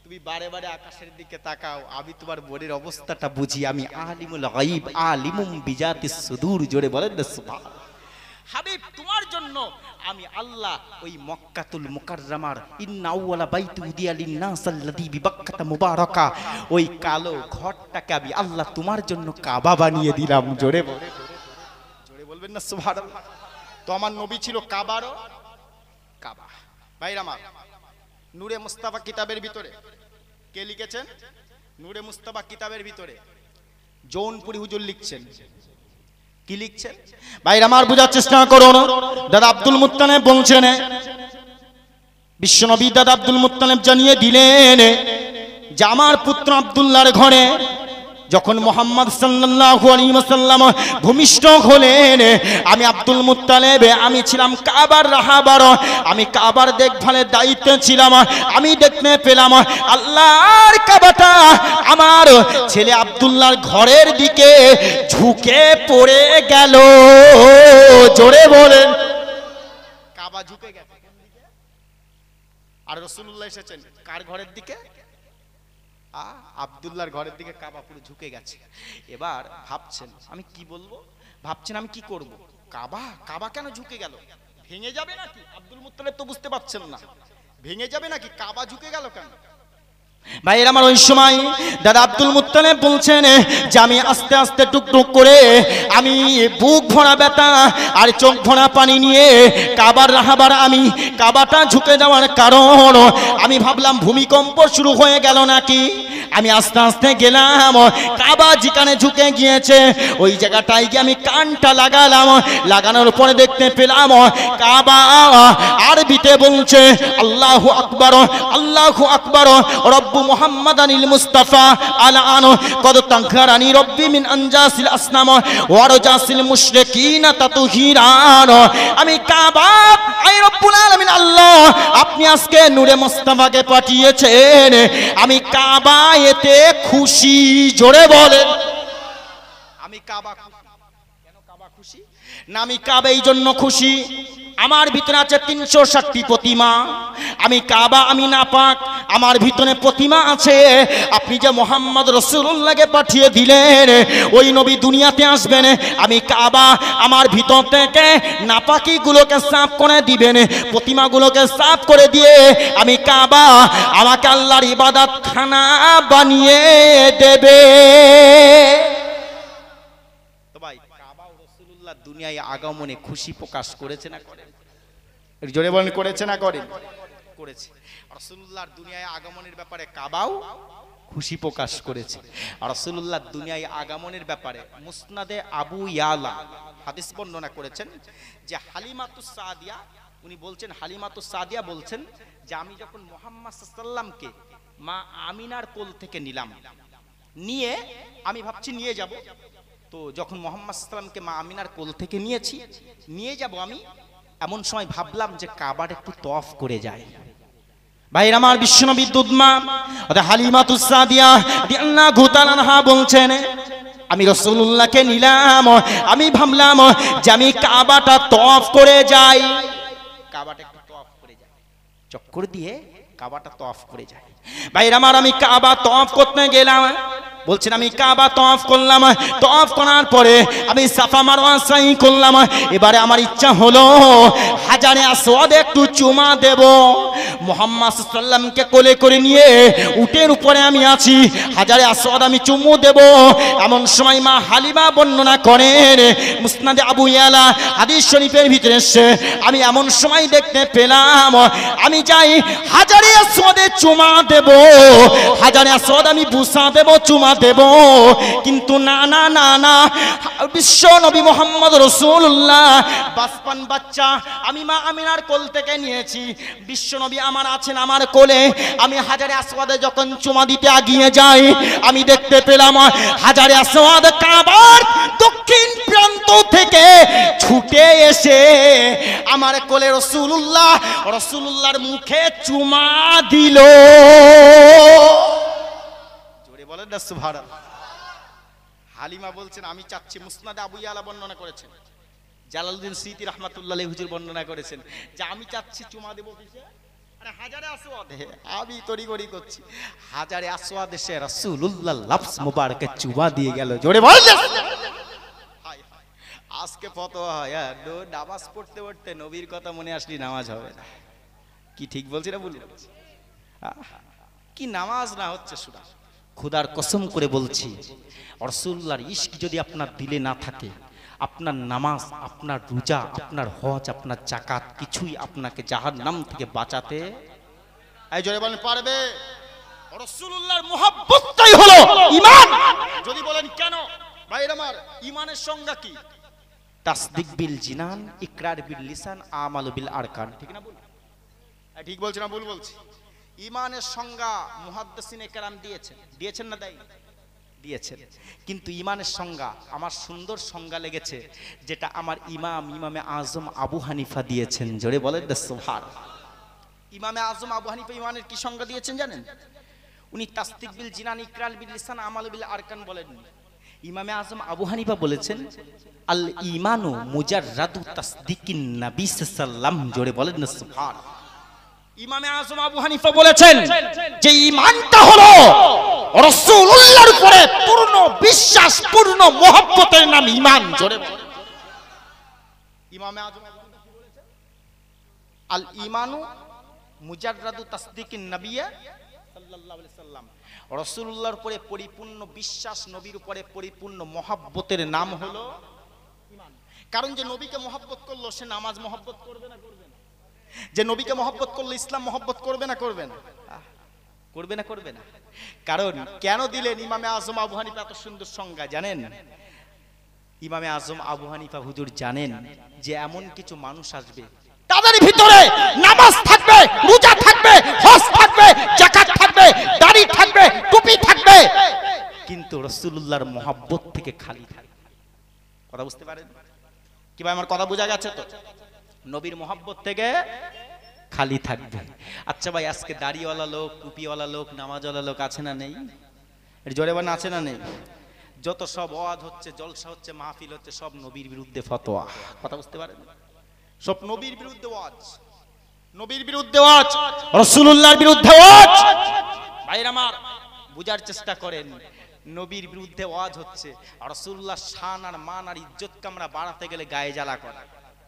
তুমি বারে বারে আকাশ দিকে তাকাও আমি তোমার মনের অবস্থাটা বুঝি আমি আলিমুল গাইব আলিমুম বিজাতিস সুদূর জোরে বলেন না সুবহান হাবিব তোমার জন্য আমি আল্লাহ ওই মক্কাতুল মুকাররামার আউওয়ালা বাইতু উদিয়া লিন-নাস আল্লাযী বিবাক্কাতা মুবারাকা ওই কালো ঘরটাকে আমি আল্লাহ তোমার জন্য কাবা বানিয়ে দিলাম জোরে জোরে বলবেন না সুবহানাল্লাহ তো আমার নবী ছিল কাবারও কাবা ভাইরা আমার নূরে মুস্তাফা কিতাবের ভিতরে কে লিখেছেন নূরে মুস্তফা কিতাবের ভিতরে জৌনপুরি হুজুর লিখছেন কি লিখছেন ভাই আমার বোঝার চেষ্টা করো দাদা আব্দুল মুত্তানে বলছেন বিশ্বনবী দাদা আব্দুল মুত্তালেব জানিয়ে দিলেন যে আমার পুত্র আবদুল্লার ঘরে যখন মোহাম্মদ সাল্লাহ আলিমাসাল্লাম ভূমিষ্ঠ হলেন আমি আব্দুল মুতালেবে আমি ছিলাম কাবার রাহাবার আমি কাবার দেখভালের দায়িত্বে ছিলাম আমি দেখতে পেলাম আল্লাহর কাবাটা আমার ছেলে আবদুল্লার ঘরের দিকে ঝুঁকে পড়ে গেল জোরে বলেন কাবা ঝুঁকে গেল আর রসুল্লাহ এসেছেন কার ঘরের দিকে আবদুল্লার ঘরের দিকে কাবা পুরো ঝুঁকে গেছে এবার ভাবছেন আমি কি বলবো ভাবছেন আমি কি করব কাবা কাবা কেন ঝুঁকে গেল ভেঙে যাবে নাকি আব্দুল মুতালেব তো বুঝতে পারছেন না ভেঙে যাবে নাকি কাবা ঝুঁকে গেল কেন ভাইয়ের আমার ওই সময় দাদা আব্দুল মুতালে বলছেন যে আমি আস্তে আস্তে টুকটুক করে আমি বুক ভরা ব্যথা আর চোখ ভরা পানি নিয়ে কাবার রাহাবার আমি কাবাটা ঝুঁকে যাওয়ার কারণ আমি ভাবলাম ভূমিকম্প শুরু হয়ে গেল নাকি আমি আস্তে আস্তে গেলাম কাবা যেখানে ঝুঁকে গিয়েছে ওই জায়গাটায় গিয়ে আমি কানটা লাগালাম লাগানোর পরে দেখতে পেলাম কাবা আরবিতে বলছে আল্লাহ আকবর আল্লাহ আকবর রব রব্বু মোহাম্মদ আনিল মুস্তাফা আলা আনো কদ তাঙ্কারানি রব্বি মিন আনজাসিল আসনাম ওয়ারজাসিল মুশরিকিনা তাতুহিরান আমি কাবা আই রব্বুল আলামিন আল্লাহ আপনি আজকে নূরে মুস্তাফাকে পাঠিয়েছেন আমি কাবা এতে খুশি জোরে বলেন আমি কাবা কেন কাবা খুশি না আমি কাবা এই জন্য খুশি আমার ভিতরে আছে তিনশো ষাটটি প্রতিমা আমি কাবা আমি না পাক আমার ভিতরে প্রতিমা আছে আপনি যে মোহাম্মদ রসুল্লাহকে পাঠিয়ে দিলেন ওই নবী দুনিয়াতে আসবেন আমি কাবা আমার ভিতর থেকে নাপাকিগুলোকে সাফ করে দিবেন প্রতিমাগুলোকে সাফ করে দিয়ে আমি কাবা আমাকে আল্লাহর ইবাদত খানা বানিয়ে দেবে দুনিয়ায় আগমনে খুশি প্রকাশ করেছে না করে জোরে বলেন করেছে না করে করেছে রাসূলুল্লাহর দুনিয়ায় আগমনের ব্যাপারে কাবাও খুশি প্রকাশ করেছে রাসূলুল্লাহর দুনিয়ায় আগমনের ব্যাপারে মুসনাদে আবু ইয়ালা হাদিস বর্ণনা করেছেন যে হালিমাতুস সাদিয়া উনি বলছেন হালিমাতু সাদিয়া বলছেন যে আমি যখন মোহাম্মদ সাল্লামকে মা আমিনার কোল থেকে নিলাম নিয়ে আমি ভাবছি নিয়ে যাব তো যখন মোহাম্মদ সাল্লামকে মা আমিনার কোল থেকে নিয়েছি নিয়ে যাব আমি এমন সময় ভাবলাম যে কাবার একটু তফ করে যায় হালিমা আমি রসুল্লাহকে নিলাম আমি ভাবলাম যে আমি কাবাটা তফ করে যাই কাবাটা একটু তফ করে চক্কর দিয়ে কাবাটা তফ করে যাই ভাইরা আমার আমি কাবা তফ করতে গেলাম বলছেন আমি কাবা তফ করলাম তফ করার পরে আমি সাফা মারোয়া সাই করলাম এবারে আমার ইচ্ছা হলো হাজারে আসোয়াদ একটু চুমা দেব মোহাম্মদ সাল্লামকে কোলে করে নিয়ে উটের উপরে আমি আছি হাজারে আসাদ আমি চুমু দেব এমন সময় মা হালিমা বর্ণনা করেন মুসনাদে আবু ইয়ালা হাদিস শরীফের ভিতরে এসে আমি এমন সময় দেখতে পেলাম আমি যাই হাজারে আসোয়াদে চুমা দেব হাজারে আসাদ আমি বুসা দেব চুমা দেব কিন্তু না না না না বিশ্ব নবী মোহাম্মদ রসুল্লাহ বাসপান বাচ্চা আমি মা আমিনার কোল থেকে নিয়েছি বিশ্বনবী আমার আছেন আমার কোলে আমি হাজারে আসবাদে যখন চুমা দিতে আগিয়ে যাই আমি দেখতে পেলাম হাজারে আসবাদ কাবার দক্ষিণ প্রান্ত থেকে ছুটে এসে আমার কোলে রসুল্লাহ রসুল্লাহর মুখে চুমা দিল বলেন না সুভার হালিমা বলছেন আমি চাচ্ছি মুসনাদ আবু আলা বর্ণনা করেছেন জালালুদ্দিন স্মৃতি রহমাতুল্লাহ হুজুর বর্ণনা করেছেন যে আমি চাচ্ছি চুমা দেবো হাজারে আমি করছি হাজারে সে চুমা দিয়ে গেল জোরে আজকে হয় পড়তে পড়তে নবীর কথা মনে আসলি নামাজ হবে কি ঠিক বলছি না কি নামাজ না হচ্ছে সুরা খুদার কসম করে বলছি রসুল্লার ইস্ক যদি আপনার দিলে না থাকে আপনার নামাজ আপনার রোজা আপনার হজ আপনার জাকাত কিছুই আপনাকে জাহার নাম থেকে বাঁচাতে এই জোরে বলেন পারবে রসুল্লাহর মোহাব্বতটাই হলো ইমান যদি বলেন কেন ভাইয়ের আমার ইমানের সংজ্ঞা কি তাসদিক বিল জিনান ইকরার বিল লিসান আমাল বিল আরকান ঠিক না বল ঠিক বলছি না ভুল বলছি ইমানের সংজ্ঞা মুহাদ্দিনে কেরাম দিয়েছেন দিয়েছেন না দেয় দিয়েছেন কিন্তু ইমানের সংজ্ঞা আমার সুন্দর সংজ্ঞা লেগেছে যেটা আমার ইমাম ইমামে আজম আবু হানিফা দিয়েছেন জোরে বলেন সোহার ইমামে আজম আবু হানিফা ইমানের কি সংজ্ঞা দিয়েছেন জানেন উনি তাস্তিক বিল জিনান ইকরাল বিল ইসান আমাল বিল আরকান বলেন ইমামে আজম আবু হানিফা বলেছেন আল ইমানু মুজাররাদু তাসদিকিন নাবি সাল্লাম জোরে বলেন দেশভার ইমামে আজম আবু হানিফা বলেছেন যে ইমানটা হলো রসুল্লাহর উপরে পূর্ণ বিশ্বাস পূর্ণ মহব্বতের নাম ইমান জোরে ইমামে আজম আল ইমানু মুজাররাদু তাসদিকিন নবিয়া সাল্লাম রসুল্লাহর উপরে পরিপূর্ণ বিশ্বাস নবীর উপরে পরিপূর্ণ মহাব্বতের নাম হলো কারণ যে নবীকে মহাব্বত করলো সে নামাজ মহাব্বত করবে না করবে যে নবীকে মহব্বত করলে ইসলাম মহব্বত করবে না করবে না করবে না করবে না কারণ কেন দিলেন ইমামে আজম আবু হানিফা এত সুন্দর সংজ্ঞা জানেন ইমামে আজম আবু হানিফা হুজুর জানেন যে এমন কিছু মানুষ আসবে তাদের ভিতরে নামাজ থাকবে রোজা থাকবে হজ থাকবে জাকাত থাকবে দাড়ি থাকবে টুপি থাকবে কিন্তু রসুল্লাহর মহব্বত থেকে খালি থাকবে কথা বুঝতে পারেন কিবা আমার কথা বোঝা গেছে তো নবীর মোহাব্বত থেকে খালি থাকবে আচ্ছা ভাই আজকে দাড়িওয়ালা লোক টুপিওয়ালা লোক নামাজওয়ালা লোক আছে না নেই জোরে বান আছে না নেই যত সব অয়াদ হচ্ছে জলসা হচ্ছে মাহফিল হচ্ছে সব নবীর বিরুদ্ধে ফতোয়া কথা বুঝতে পারেন সব নবীর বিরুদ্ধে ওয়াজ নবীর বিরুদ্ধে ওয়াজ রসুল্লাহর বিরুদ্ধে ওয়াজ ভাইরা আমার বুঝার চেষ্টা করেন নবীর বিরুদ্ধে ওয়াজ হচ্ছে রসুল্লাহ শান আর মান আর ইজ্জত কামরা বাড়াতে গেলে গায়ে জ্বালা করা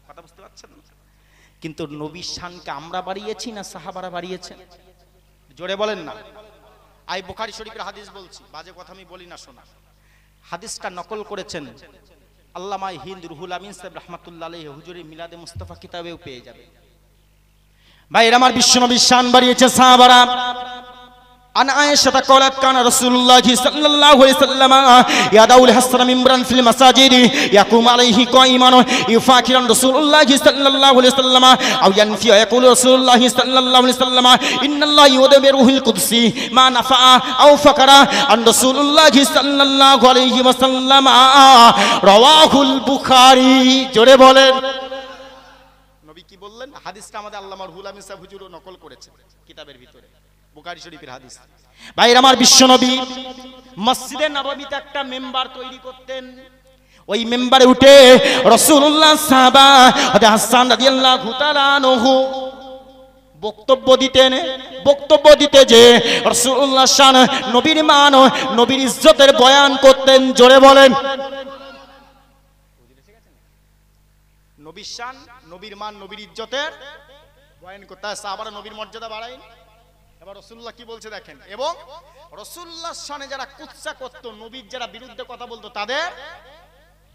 কথা বুঝতে পারছেন কিন্তু নবীর শানকে আমরা বাড়িয়েছি না সাহাবারা বাড়িয়েছেন জোরে বলেন না আই বোখারি শরীফের হাদিস বলছি বাজে কথা আমি বলি না শোনা হাদিসটা নকল করেছেন আল্লামায় হিন্দ রুহুল আমিন সাহেব রহমাতুল্লাহ আলহ হুজুরি মিলাদে মুস্তফা কিতাবেও পেয়ে যাবে ভাই আমার বিশ্বনবীর শান বাড়িয়েছে সাহাবারা عن عائشة قالت كان رسول الله صلى الله عليه وسلم يدعو الحسن ممبرا في المساجد يقوم عليه قائما يفاكرا رسول الله صلى الله عليه وسلم أو ينفي يقول رسول الله صلى الله عليه وسلم إن الله يودى بروح القدس ما نفع أو فقر عن رسول الله صلى الله عليه وسلم رواه البخاري جوري বলেন নবী কি বললেন হাদিসটা আমাদের আল্লাহ মারহুল আমিসা হুজুরও নকল করেছে কিতাবের ভিতরে বোকারি আমার বিশ্বনবী মসজিদে নবমীতে একটা মেম্বার তৈরি করতেন ওই মেম্বারে উঠে রসুল্লাহ বক্তব্য দিতেন বক্তব্য দিতে যে রসুল্লাহ শান নবীর মান নবীর ইজ্জতের বয়ান করতেন জোরে বলেন নবীর মান নবীর ইজ্জতের বয়ান করতে সাহাবারা নবীর মর্যাদা বাড়ায় এবার রসুল্লাহ কি বলছে দেখেন এবং রসুল্লাহ সানে যারা কুৎসা করত নবীর যারা বিরুদ্ধে কথা বলতো তাদের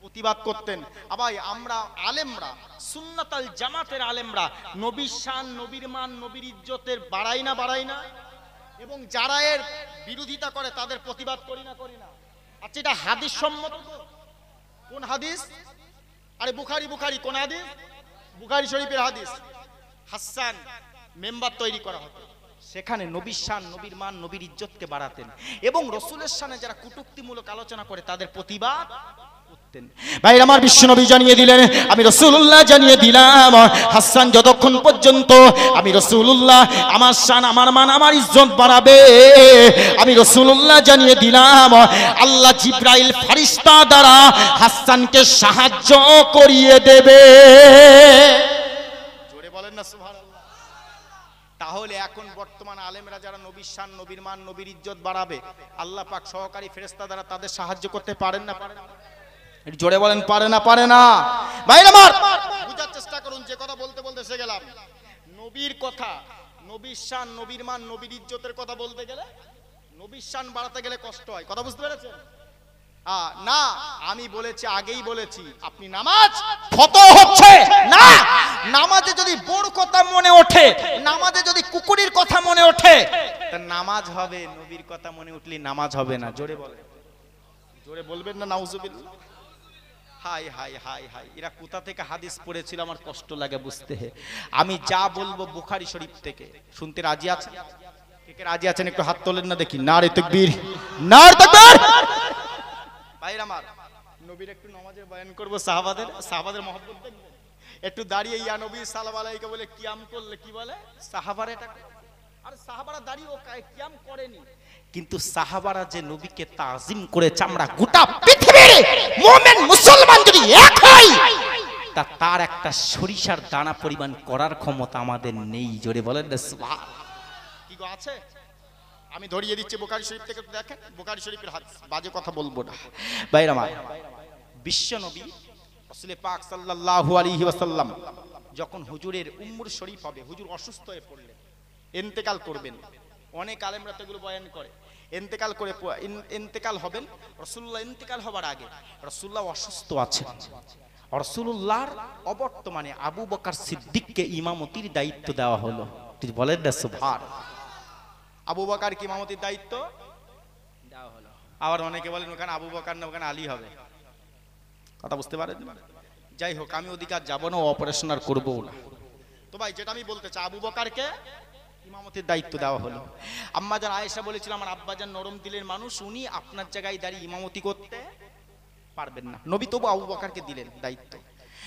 প্রতিবাদ করতেন আবাই আমরা আলেমরা সুন্নাতাল জামাতের আলেমরা নবীর শান নবীর মান নবীর ইজ্জতের বাড়াই না বাড়াই না এবং যারা এর বিরোধিতা করে তাদের প্রতিবাদ করি না করি না আচ্ছা এটা হাদিস সম্মত কোন হাদিস আরে বুখারি বুখারি কোন হাদিস বুখারি শরীফের হাদিস হাসান মেম্বার তৈরি করা হতো সেখানে নবীর শান নবীর মান নবীর ইজ্জতকে বাড়াতেন এবং রসুলের সানে যারা কুটুক্তিমূলক আলোচনা করে তাদের প্রতিবাদ জানিয়ে দিলেন আমি রসুল্লাহ জানিয়ে দিলাম হাসান যতক্ষণ পর্যন্ত আমি রসুল্লাহ আমার আমার মান আমার ইজ্জত বাড়াবে আমি রসুল্লাহ জানিয়ে দিলাম আল্লাহ জিব্রাইল ফারিস্তা দ্বারা হাসানকে সাহায্য করিয়ে দেবে জোরে বলেন না তাহলে এখন বর্তমান আলেমরা যারা নবীর শান নবীর মান নবীর ইজ্জত বাড়াবে আল্লাহ পাক সহকারী ফেরেস্তা দ্বারা তাদের সাহায্য করতে পারেন না পারেন জোরে বলেন পারে না পারে না ভাই আমার বুঝার চেষ্টা করুন যে কথা বলতে বলতে সে গেলাম নবীর কথা নবীর শান নবীর মান নবীর ইজ্জতের কথা বলতে গেলে নবীর শান বাড়াতে গেলে কষ্ট হয় কথা বুঝতে পেরেছেন না আমি বলেছি আগেই বলেছি আপনি নামাজ হচ্ছে না নামাজে যদি বোর কথা মনে ওঠে নামাজে যদি কথা মনে ওঠে নামাজ হবে নবীর কথা মনে উঠলে নামাজ হবে না জোরে জোরে বলবেন না হাই হাই হাই হাই এরা কোথা থেকে হাদিস পড়েছিল আমার কষ্ট লাগে বুঝতে আমি যা বলবো বুখারি শরীফ থেকে শুনতে রাজি আছে কে কে রাজি আছেন একটু হাত তোলেন না দেখি নারে তকবীর নার তকবীর ভাইর আমার নবীর একটু নমাজের বয়ান করব সাহাবাদের সাহাবাদের মহব্বত দেখবেন একটু দাঁড়িয়ে ইয়া নবী বলে কিয়াম করলে কি বলে সাহাবার এটা আর সাহাবারা দাঁড়িয়ে ও কিয়াম করেনি কিন্তু সাহাবারা যে নবীকে তাজিম করে চামড়া গোটা পৃথিবীর মুসলমান যদি এক হয় তা তার একটা সরিষার দানা পরিমাণ করার ক্ষমতা আমাদের নেই জোরে বলেন কি গো আছে আমি ধরিয়ে দিচ্ছি বোকারি শরীফ থেকে দেখেন বোকারি শরীফের হাত বাজে কথা বলবো না বাইরে আমার বিশ্ব নবী রসুল পাক সাল্লাল্লাহু আলাইহি ওয়াসাল্লাম যখন হুজুরের উম্মুর শরীফ হবে হুজুর অসুস্থ হয়ে পড়লেন ইন্তেকাল করবেন অনেক আলেমরা তো এগুলো বয়ান করে ইন্তেকাল করে ইন্তেকাল হবেন রসুল্লাহ ইন্তেকাল হবার আগে রসুল্লাহ অসুস্থ আছেন রসুল্লাহর অবর্তমানে আবু বকার সিদ্দিককে ইমামতির দায়িত্ব দেওয়া হলো বলেন না সুভার আবু বকার কি মামতির দায়িত্ব দেওয়া আবার অনেকে বলেন ওখানে আবু বকার না ওখানে আলী হবে কথা বুঝতে পারেন যাই হোক আমি ওদিকে আর যাবো না অপারেশন আর করবো না তো ভাই যেটা আমি বলতে চাই আবু বকারকে ইমামতির দায়িত্ব দেওয়া হলো আম্মা আয়েশা বলেছিল আমার আব্বা যান নরম দিলের মানুষ উনি আপনার জায়গায় দাঁড়িয়ে ইমামতি করতে পারবেন না নবী তবু আবু বকারকে দিলেন দায়িত্ব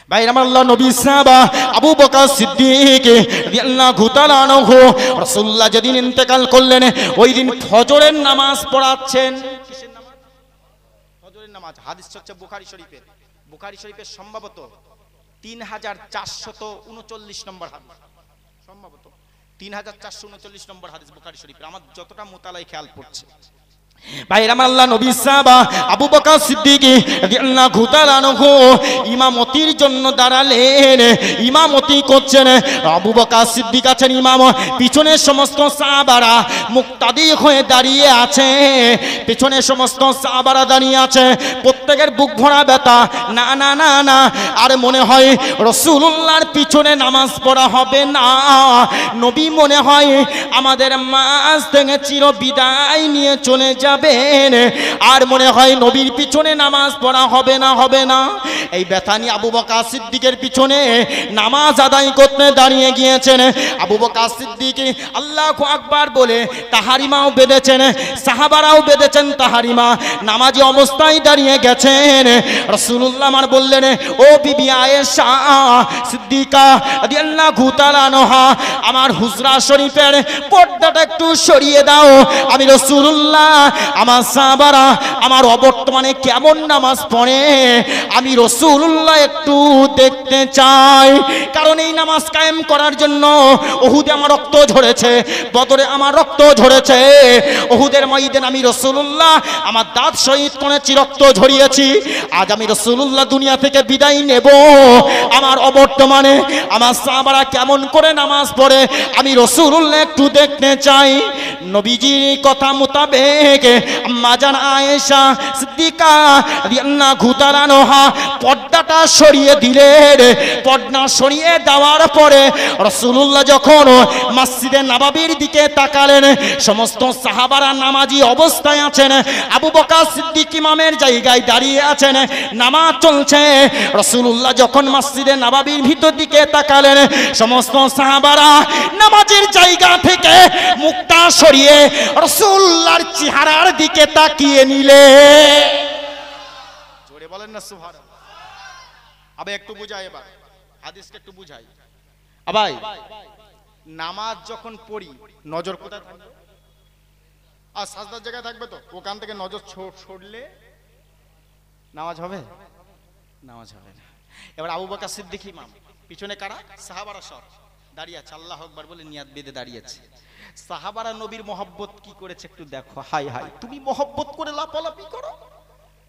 ভাই আমার আল্লাহ নবী সাহাবা আবু বকর সিদ্দিক রাদিয়াল্লাহু তাআলা আনহু রাসূলুল্লাহ যেদিন ইন্তেকাল করলেন ওই দিন ফজরের নামাজ পড়াচ্ছেন কিসের নামাজ ফজরের নামাজ হাদিস হচ্ছে বুখারী শরীফের বুখারী শরীফের সম্ভবত 3439 নম্বর হাদিস সম্ভবত 3439 নম্বর হাদিস বুখারী শরীফের আমার যতটা মোতালায় খেয়াল পড়ছে ভাইরা জন্য দাঁড়ালেন ইমামতি করছেন আবু বকা সিদ্দিক পিছনে সমস্ত সাবারা মুক্তাদি হয়ে দাঁড়িয়ে আছে পিছনে সমস্ত সাহাবারা দাঁড়িয়ে আছে প্রত্যেকের বুক ভরা ব্যথা না না না না আর মনে হয় রসুল্লাহর পিছনে নামাজ পড়া হবে না নবী মনে হয় আমাদের মাছ থেকে চির বিদায় নিয়ে চলে যায় যাবেন আর মনে হয় নবীর পিছনে নামাজ পড়া হবে না হবে না এই বেথানি আবু বকা সিদ্দিকের পিছনে নামাজ আদায় করতে দাঁড়িয়ে গিয়েছেন আবু বকা সিদ্দিক আল্লাহ আকবার বলে তাহারিমাও বেঁধেছেন সাহাবারাও বেঁধেছেন তাহারিমা নামাজি অবস্থায় দাঁড়িয়ে গেছেন রসুল্লাহ আমার বললেন ও বিবি আমার হুজরা শরীফের পর্দাটা একটু সরিয়ে দাও আমি রসুল্লাহ আমার সাহাবারা আমার অবর্তমানে কেমন নামাজ পড়ে আমি রসুল্লাহ একটু দেখতে চাই কারণ এই নামাজ কায়েম করার জন্য ওহুদে আমার রক্ত ঝরেছে বদরে আমার রক্ত ঝরেছে ওহুদের মাইদেন আমি রসুল্লাহ আমার দাঁত শহীদ করেছি রক্ত ঝরিয়েছি আজ আমি রসুল্লাহ দুনিয়া থেকে বিদায় নেব আমার অবর্তমানে আমার সাহাবারা কেমন করে নামাজ পড়ে আমি রসুল্লাহ একটু দেখতে চাই নবীজির কথা মোতাবেক মাজান আয়েশা সিদ্দিকা ঘুতারানোহা পর্দাটা সরিয়ে পর্দা সরিয়ে দেওয়ার পরে রসুল্লাহ যখন মসজিদে দিকে তাকালেন সমস্ত সাহাবারা নামাজি অবস্থায় আছেন আবু সিদ্দিক ইমামের জায়গায় দাঁড়িয়ে আছেন নামাজ চলছে রসুল্লাহ যখন মসজিদে নাবাবির ভিতর দিকে তাকালেন সমস্ত সাহাবারা নামাজের জায়গা থেকে মুক্তা সরিয়ে রসুল্লার চেহারা কার দিকে তাকিয়ে নিলে জোরে বলেন না সুভার আবে একটু বুঝাই এবার হাদিসকে একটু বুঝাই আবাই নামাজ যখন পড়ি নজর কোথায় থাকবে আর সাজদার জায়গায় থাকবে তো ওখান থেকে নজর ছড়লে নামাজ হবে নামাজ হবে না এবার আবু বাকা সিদ্দিক ইমাম পিছনে কারা সাহাবারা সব দাঁড়িয়ে আছে আল্লাহ একবার বলে নিয়াদ বেঁধে দাঁড়িয়ে আছে সাহাবারা নবীর মহব্বত কি করেছে একটু দেখো হাই হাই তুমি মহব্বত করে লাপালাপি করো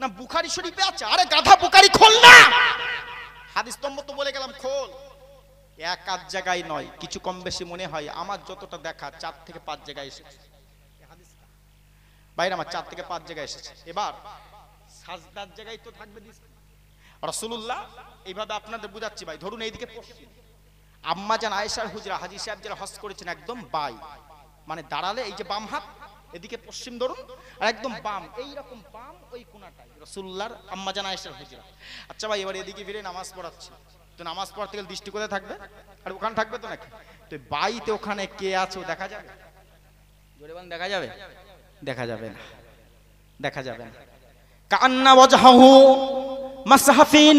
না বুখারি শরীফে আছে আরে গাধা বুখারি খোল না হাদিস নম্বর তো বলে গেলাম খোল এক আধ জায়গায় নয় কিছু কম বেশি মনে হয় আমার যতটা দেখা চার থেকে পাঁচ জায়গায় এসেছে বাইরে আমার চার থেকে পাঁচ জায়গায় এসেছে এবার সাজদার জায়গায় তো থাকবে রসুল্লাহ এইভাবে আপনাদের বুঝাচ্ছি ভাই ধরুন এইদিকে পশ্চিম আম্মা যান আয়েশার হুজরা হাজি সাহেব যারা হস করেছেন একদম বাই মানে দাঁড়ালে এই যে বাম হাত এদিকে পশ্চিম ধরুন আর একদম বাম এইরকম বাম ওই কোনাটাই রসুল্লার আম্মা জান আয়েশার হুজরা আচ্ছা ভাই এবার এদিকে ফিরে নামাজ পড়াচ্ছি তো নামাজ পড়াতে গেলে দৃষ্টি কোথায় থাকবে আর ওখানে থাকবে তো নাকি তো বাইতে ওখানে কে আছে দেখা যাবে জোরে দেখা যাবে দেখা যাবে না দেখা যাবে না কান্না ওয়াজহু মাসহাফিন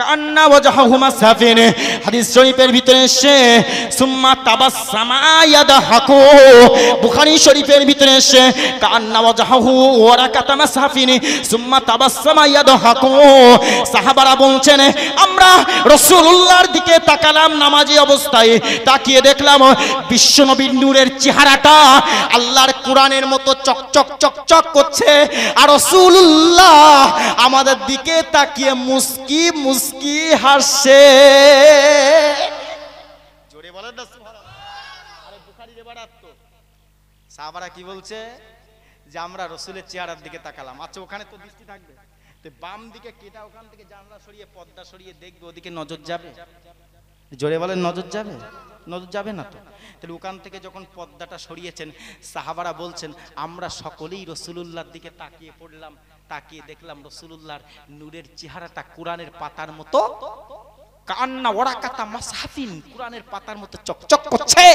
কান্না ওয়াজাহুমা সাফিন হাদিস শরীফের ভিতরে এসে সুম্মা তাবাসসামা ইয়াদাহাকু বুখারী শরীফের ভিতরে এসে কান্না ওয়াজাহু ওয়ারাকাতামা সাফিন সুম্মা তাবাসসামা ইয়াদাহাকু সাহাবারা বলছেন আমরা রাসূলুল্লাহর দিকে তাকালাম নামাজি অবস্থায় তাকিয়ে দেখলাম বিশ্বনবীর নূরের চেহারাটা আল্লাহর কোরআনের মতো চকচক চকচক করছে আর রাসূলুল্লাহ আমাদের দিকে তাকিয়ে মুসকি মুস্কি মুস্কি হাসে জোরে বলেন না আরে বুখারির এবার তো সাহাবারা কি বলছে যে আমরা রসুলের চেহারার দিকে তাকালাম আচ্ছা ওখানে তো দৃষ্টি থাকবে তো বাম দিকে কেটা ওখান থেকে জানলা সরিয়ে পর্দা সরিয়ে দেখবে ওদিকে নজর যাবে জোরে বলেন নজর যাবে নজর যাবে না তো তাহলে ওখান থেকে যখন পর্দাটা সরিয়েছেন সাহাবারা বলছেন আমরা সকলেই রসুলুল্লাহর দিকে তাকিয়ে পড়লাম তাকিয়ে দেখলাম রসুল্লাহর নূরের চেহারাটা কোরআনের পাতার মতো কান্না ওরাকাতা মাসহাফিন কোরআনের পাতার মতো চকচক করছে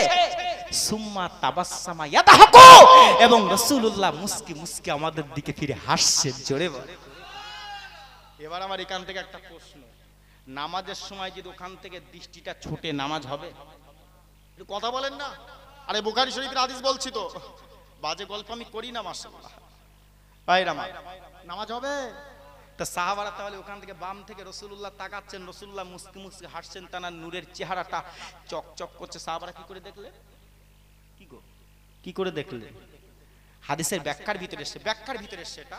সুম্মা তাবাসসামা ইয়াদাহকু এবং রাসূলুল্লাহ মুস্কি মুস্কি আমাদের দিকে ফিরে হাসছে জোরে এবার আমার এখান থেকে একটা প্রশ্ন নামাজের সময় যদি ওখান থেকে দৃষ্টিটা ছুটে নামাজ হবে একটু কথা বলেন না আরে বোখারি শরীফের হাদিস বলছি তো বাজে গল্প আমি করি না মাসাল্লাহ ভাইরা নামাজ হবে তা সাহাবারা তাহলে ওখান থেকে বাম থেকে রসুল্লাহ তাকাচ্ছেন রসুল্লাহ মুসকি মুসকি হাসছেন তানার নূরের চেহারাটা চক চক করছে সাহাবারা কি করে দেখলেন কি গো কি করে দেখলেন হাদিসের ব্যাখ্যার ভিতরে এসে ব্যাখ্যার ভিতরে সেটা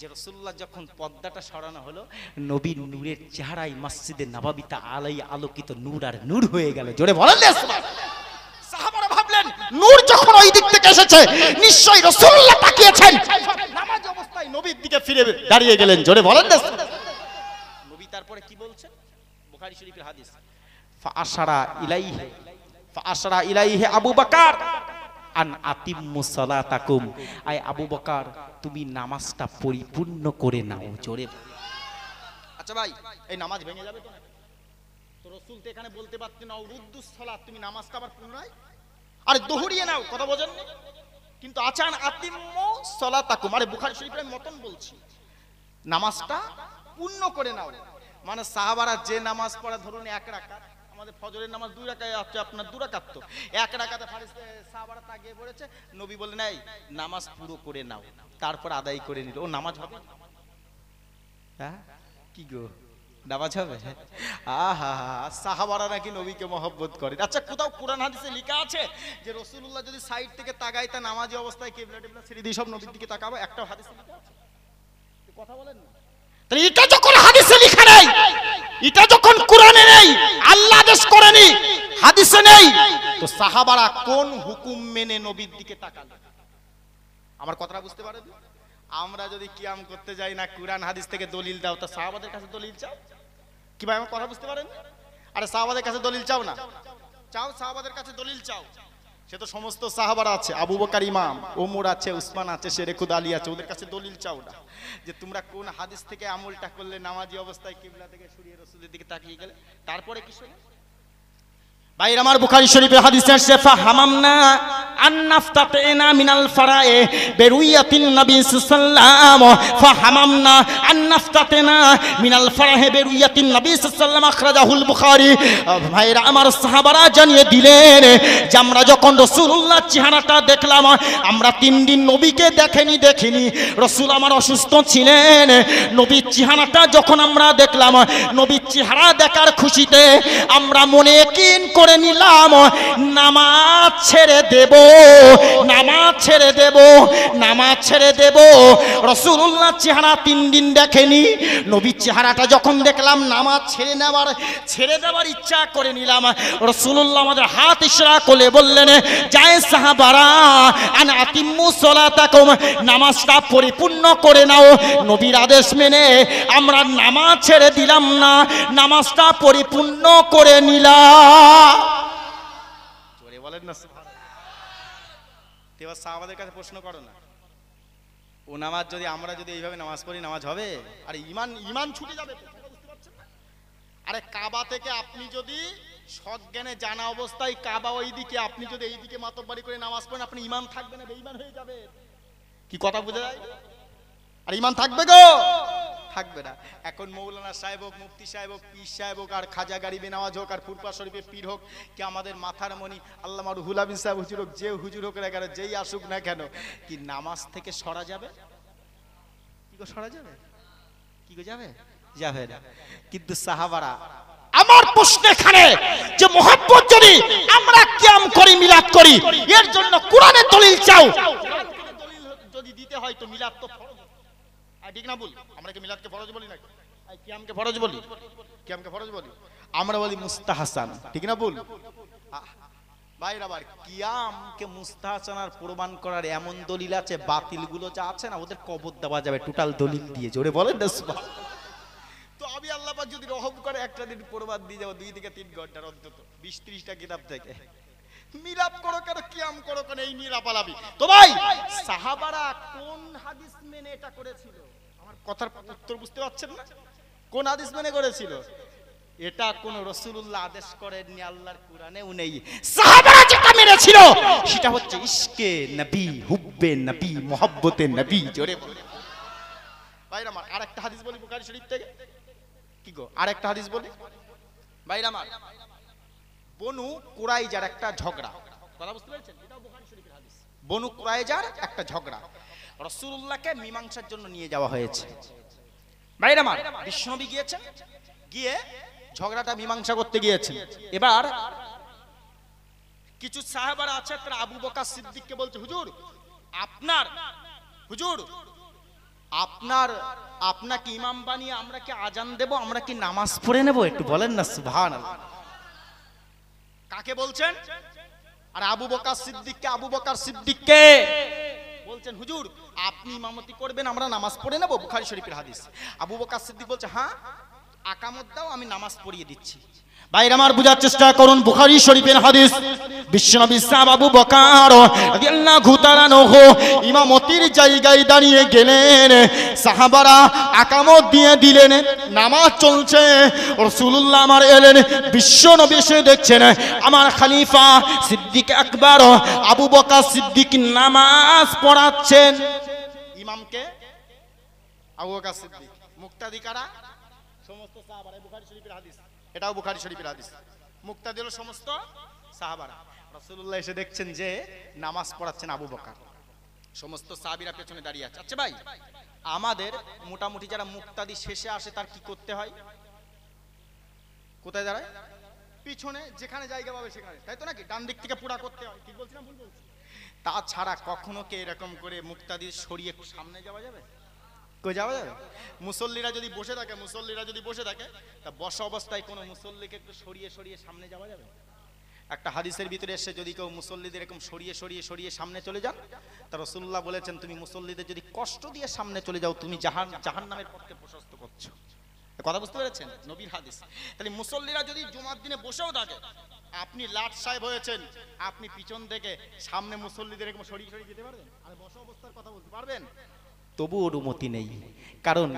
যে রসুল্লাহ যখন পদ্মাটা সরানো হলো নবী নূরের চেহারাই মসজিদে নবাবিতা আলাই আলোকিত নূর আর নূর হয়ে গেল জোরে বলেন সাহাবারা ভাবলেন নূর যখন ওই দিক থেকে এসেছে নিশ্চয়ই রসুল্লাহ তাকিয়েছেন সবাই নবীর দিকে ফিরে দাঁড়িয়ে গেলেন জোরে বলেন না নবী তারপরে কি বলছেন বুখারী শরীফের হাদিস ইলাইহি ইলাইহি আবু বকর আন সালাতাকুম আই আবু বকর তুমি নামাজটা পরিপূর্ণ করে নাও জোরে আচ্ছা ভাই এই নামাজ ভেঙে যাবে তো না তো রসুল তো এখানে বলতে পারতেন অরুদ্দুস সালাত তুমি নামাজটা আবার পুনরায় আর দোহরিয়ে নাও কথা বোঝেন কিন্তু আচান আতিম্য সলা তাকুম মানে বুখারি শরীফের মতন বলছি নামাজটা পূর্ণ করে নাও মানে সাহাবারা যে নামাজ পড়া ধরুন এক রাকাত আমাদের ফজরের নামাজ দুই রাকায় আছে আপনার দু রাকাত তো এক রাকাতে ফারিস্তে সাহাবারা তাকিয়ে পড়েছে নবী বলে নাই নামাজ পুরো করে নাও তারপর আদায় করে নিল ও নামাজ হবে হ্যাঁ কি গো নামাজ হবে আহা সাহাবারা নাকি নবীকে মহব্বত করে আচ্ছা কোথাও কোরআন হাদিসে লেখা আছে যে রসুল্লাহ যদি সাইড থেকে তাকাই তা নামাজি অবস্থায় কেবলা টেবলা ছেড়ে দিয়ে সব নবীর দিকে তাকাবো একটা হাদিসে লেখা আছে কথা বলেন না হাদিসে লেখা যখন কোরআনে নেই আল্লাহ আদেশ হাদিসে নেই তো সাহাবারা কোন হুকুম মেনে নবীর দিকে তাকালো আমার কথাটা বুঝতে পারেন আমরা যদি কিয়াম করতে যাই না কোরআন হাদিস থেকে দলিল দাও তা সাহাবাদের কাছে দলিল চাও কি ভাই আমার কথা বুঝতে পারেন আরে সাহাবাদের কাছে দলিল চাও না চাও সাহাবাদের কাছে দলিল চাও সে তো সমস্ত সাহাবারা আছে আবু বকার ইমাম ওমর আছে উসমান আছে শেরেখুদ আলী আছে ওদের কাছে দলিল চাও না যে তোমরা কোন হাদিস থেকে আমলটা করলে নামাজি অবস্থায় কিবলা থেকে সুরিয়ে রসুলের দিকে তাকিয়ে গেলে তারপরে কিছু ভাই আমার বুখারি শরীফে হাদিসে আসছে হামামনা আন্নাফতাতেনা মিনাল ফারায়ে বেরুইয়াতিন নবী সাল্লাম ফাহামামনা আন্নাফতাতেনা মিনাল ফারাহে বেরুইয়াতিন নবী সুসাল্লাম আখরাজাহুল বুখারি ভাইরা আমার সাহাবারা জানিয়ে দিলেন যে আমরা যখন রসুল্লাহ চেহারাটা দেখলাম আমরা তিন দিন নবীকে দেখেনি দেখিনি রসুল আমার অসুস্থ ছিলেন নবীর চেহারাটা যখন আমরা দেখলাম নবীর চেহারা দেখার খুশিতে আমরা মনে কিন করে করে নিলাম নামাজ ছেড়ে দেব নামাজ ছেড়ে দেব নামাজ ছেড়ে দেব রসুল্লাহ চেহারা তিন দিন দেখেনি নবীর চেহারাটা যখন দেখলাম নামাজ ছেড়ে নেওয়ার ছেড়ে দেওয়ার ইচ্ছা করে নিলাম রসুল্লাহ আমাদের হাত ইশরা কোলে বললেন যায় সাহাবারা আন আতিম্মু সলাতাকুম নামাজটা পরিপূর্ণ করে নাও নবীর আদেশ মেনে আমরা নামাজ ছেড়ে দিলাম না নামাজটা পরিপূর্ণ করে নিলাম প্রশ্ন করো না ও নামাজ যদি আমরা যদি এইভাবে নামাজ পড়ি নামাজ হবে আর ইমান ইমান ছুটে যাবে আরে কাবা থেকে আপনি যদি সজ্ঞানে জানা অবস্থায় কাবা ওই দিকে আপনি যদি এই দিকে মাতব্বাড়ি করে নামাজ পড়েন আপনি ইমান থাকবে না বেঈমান হয়ে যাবে কি কথা বোঝা যায় আর ইমান থাকবে গো থাকবে না এখন মৌলানা সাহেব হোক মুফতি সাহেব হোক পীর সাহেব হোক আর খাজা গাড়ি বেনাওয়াজ হোক আর ফুরপা শরীফের পীর হোক কি আমাদের মাথার মনি আল্লাহ রুহুল হুলাবিন সাহেব হুজুর হোক যে হুজুর হোক না কেন যেই আসুক না কেন কি নামাজ থেকে সরা যাবে কি গো সরা যাবে কি গো যাবে যাবে না কিন্তু সাহাবারা আমার প্রশ্ন এখানে যে মোহাম্মদ যদি আমরা কিয়াম করি মিলাদ করি এর জন্য কোরআনের দলিল চাও যদি দিতে হয় তো মিলাদ তো ফরজ আমরা বলি মুস্তাহাসান ঠিক না বল ভাইরা আবার কিয়ামকে মুস্তাহাসানার প্রমাণ করার এমন দলিল আছে যা আছে না ওদের কবর দেওয়া যাবে টোটাল দলিল দিয়ে জোরে বলেন করে একটা দিন দিয়ে যাবো দুই তিন ঘন্টার অন্তত থেকে করো কেন কিয়াম করো এই পালাবি তো ভাই সাহাবারা কোন হাদিস মেনে এটা করেছিল কথার উত্তর বুঝতে পারছেন না কোন আদেশ মনে করেছিল এটা কোন রসুল্লাহ আদেশ করেন আল্লাহর কোরআনে সেটা হচ্ছে নবী হুব্বে নবী নবী জোরে বলে ভাইরা আমার আরেকটা হাদিস বলি বুখারী শরীফ থেকে কি গো আরেকটা হাদিস বলি ভাই আমার বনু কুরাইজার একটা ঝগড়া কথা বুঝতে পেরেছেন এটা বুখারী শরীফের হাদিস বনু কুরাইজার একটা ঝগড়া রসুল্লাহকে মীমাংসার জন্য নিয়ে যাওয়া হয়েছে বাইরে আমার বিষ্ণবী গিয়েছেন গিয়ে ঝগড়াটা মীমাংসা করতে গিয়েছেন এবার কিছু সাহেবারা আছে তারা আবু বকা সিদ্দিককে বলছে হুজুর আপনার হুজুর আপনার আপনাকে ইমাম বানিয়ে আমরা কি আজান দেব আমরা কি নামাজ পড়ে নেব একটু বলেন না সুভান কাকে বলছেন আর আবু বকার সিদ্দিককে আবু বকার সিদ্দিককে বলছেন হুজুর আপনি ইমামতি করবেন আমরা নামাজ পড়ে নেবো বুখারি শরীফের হাদিস আবু বকার সিদ্দিক বলছে হ্যাঁ আকামত দাও আমি নামাজ পড়িয়ে দিচ্ছি বাইরে আমার বোঝার চেষ্টা করুন বুখারি শরীফের হাদিস বিশ্বনবী সাহ বাবু বকার ইমামতির জায়গায় দাঁড়িয়ে গেলেন সাহাবারা আকামত দিয়ে দিলেন নামাজ চলছে রসুল্লাহ আমার এলেন বিশ্বনবী এসে দেখছেন আমার খালিফা সিদ্দিক আকবর আবু বকা সিদ্দিক নামাজ পড়াচ্ছেন ইমামকে আবু বকা সিদ্দিক মুক্তাধিকারা সমস্ত সাহাবারা এটাও বুখারি শরীফের হাদিস মুক্তা দিল সমস্ত সাহাবারা রাসূলুল্লাহ এসে দেখছেন যে নামাজ পড়াচ্ছেন আবু বকর সমস্ত সাহাবীরা পেছনে দাঁড়িয়ে আছে আচ্ছা ভাই আমাদের মোটামুটি যারা মুক্তাদি শেষে আসে তার কি করতে হয় কোথায় দাঁড়ায় পিছনে যেখানে জায়গা পাবে সেখানে তাই তো নাকি ডান দিক থেকে পুরা করতে হয় ঠিক বলছি না ভুল বলছি তাছাড়া কখনো কে এরকম করে মুক্তাদি সরিয়ে সামনে যাওয়া যাবে কই যাওয়া যাবে মুসল্লিরা যদি বসে থাকে মুসল্লিরা যদি বসে থাকে তা বসা অবস্থায় কোনো মুসল্লিকে একটু সরিয়ে সরিয়ে সামনে যাওয়া যাবে একটা হাদিসের ভিতরে এসে যদি কেউ মুসল্লিদের এরকম সরিয়ে সরিয়ে সরিয়ে সামনে চলে যান তা রসুল্লাহ বলেছেন তুমি মুসল্লিদের যদি কষ্ট দিয়ে সামনে চলে যাও তুমি জাহান জাহান নামের পথকে প্রশস্ত করছো কথা বুঝতে পেরেছেন নবীর হাদিস তাহলে মুসল্লিরা যদি জুমার দিনে বসেও থাকে আপনি লাট সাহেব হয়েছেন আপনি পিছন থেকে সামনে মুসল্লিদের এরকম সরিয়ে সরিয়ে যেতে পারবেন আর বসা অবস্থার কথা বলতে পারবেন তবু অনুমতি নেই কারণ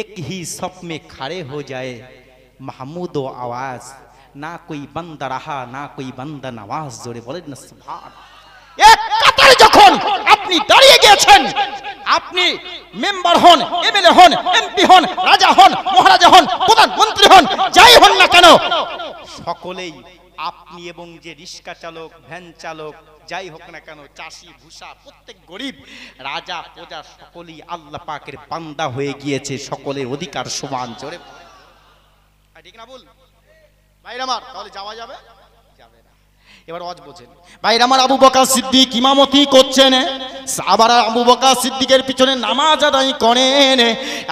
এক হি স্বপ্নে খাড়ে হো যায় মাহমুদ ও আওয়াজ না কই বন্দ রাহা না কই বন্দ নওয়াজ জোরে বলেন না সুভান এক কাতারে যখন আপনি দাঁড়িয়ে গিয়েছেন আপনি মেম্বার হন এমএলএ হন এমপি হন রাজা হন মহারাজা হন প্রধানমন্ত্রী হন যাই হন না কেন সকলেই আপনি এবং যে রিক্সা চালক ভ্যান চালক যাই হোক না কেন চাষি ভূষা প্রত্যেক গরিব রাজা প্রজা সকলেই আল্লাহ পাকের পান্দা হয়ে গিয়েছে সকলের অধিকার সমান জোরে ঠিক না বল ভাইরা আমার তাহলে যাওয়া যাবে না এবার অজ বোঝেন ভাইরা আমার আবু বকা সিদ্দিক ইমামতি করছেন আবার আবু বকা সিদ্দিকের পিছনে নামাজ আদায় করেন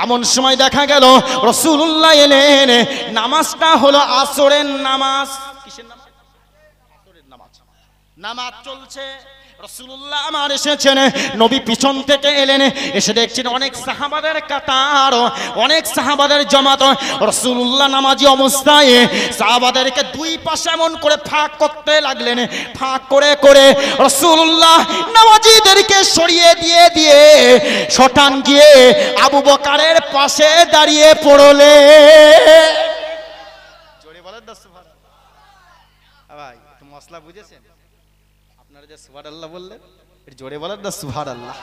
এমন সময় দেখা গেল রসুল্লাহ এলেন নামাজটা হলো আসরের নামাজ নামাজ চলছে রসুল্লাহ আমার এসেছেন নবী পিছন থেকে এলেন এসে দেখছেন অনেক সাহাবাদের কাতার অনেক সাহাবাদের জমাত রসুল্লাহ নামাজি অবস্থায় সাহাবাদেরকে দুই পাশে এমন করে ফাঁক করতে লাগলেন ফাঁক করে করে রসুল্লাহ নামাজিদেরকে সরিয়ে দিয়ে দিয়ে শটান গিয়ে আবু বকারের পাশে দাঁড়িয়ে পড়লে মশলা বুঝেছেন যে আল্লাহ বললেন জোরে আল্লাহ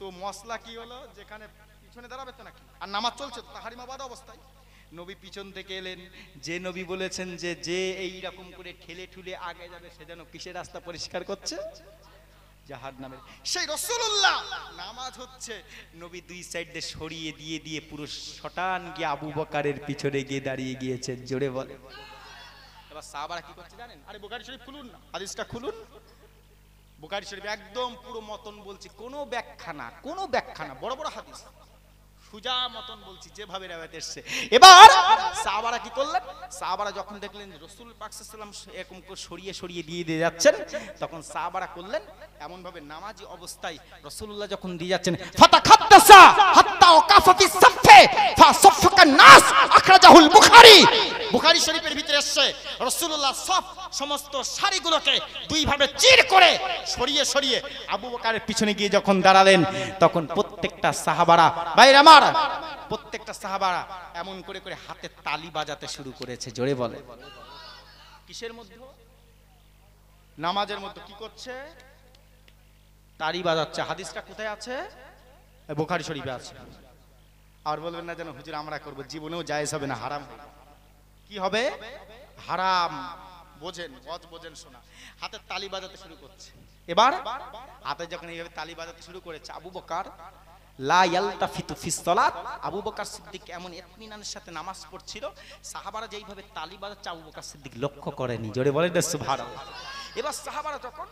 তো মশলা হলো যেখানে পিছনে দাঁড়াবে তো নাকি আর নামাজ অবস্থায় নবী পিছন থেকে এলেন যে নবী বলেছেন যে যে এই রকম করে ঠেলে ঠুলে আগে যাবে সে যেন কিসের রাস্তা পরিষ্কার করছে জাহার নামের সেই রসুল্লাহ নামাজ হচ্ছে নবী দুই সাইড সরিয়ে দিয়ে দিয়ে পুরো শটান গিয়ে আবু বকারের পিছনে গিয়ে দাঁড়িয়ে গিয়েছেন জোরে বলে এবার সাহাবারা কি করছে জানেন আরে বোকারি শরীফ খুলুন না হাদিসটা খুলুন বোকারি শরীফ একদম পুরো মতন বলছি কোন ব্যাখ্যা না কোন ব্যাখ্যা না বড় বড় হাদিস সুজা মতন বলছি যেভাবে রেওয়াতে এসছে এবার সাহাবারা কি করলেন সাহাবারা যখন দেখলেন রসুল পাকসাল্লাম এরকম করে সরিয়ে সরিয়ে দিয়ে দিয়ে যাচ্ছেন তখন সাহাবারা করলেন ভাবে নামাজি অবস্থায় রসুল্লাহ যখন দিয়ে যাচ্ছেন ফাতা হাত্তা সাফে ফা সাফাকা নাস আখরাজাহুল বুখারী বুখারী শরীফের ভিতরে আসছে সমস্ত শাড়িগুলোকে চির করে সরিয়ে সরিয়ে আবু পিছনে গিয়ে যখন দাঁড়ালেন তখন প্রত্যেকটা সাহাবারা বাইরে আমার প্রত্যেকটা সাহাবারা এমন করে করে হাতে তালি বাজাতে শুরু করেছে জোরে বলে কিসের মধ্যে নামাজের মধ্যে কি করছে তারই বাজাচ্ছে হাদিসটা কোথায় আছে বোখারি শরীফে আছে আর বলবেন না যেন হুজুর আমরা করব জীবনেও যায় হবে না হারাম কি হবে হারাম বোঝেন গজ বোঝেন শোনা হাতে তালি বাজাতে শুরু করছে এবার হাতে যখন এইভাবে তালি বাজাতে শুরু করেছে আবু বকার আবু বকার সিদ্দিক এমন সাথে নামাজ পড়ছিল সাহাবারা তালি বাজাচ্ছে আবু বকার সিদ্দিক লক্ষ্য করেনি জোরে বলেন এবার সাহাবারা যখন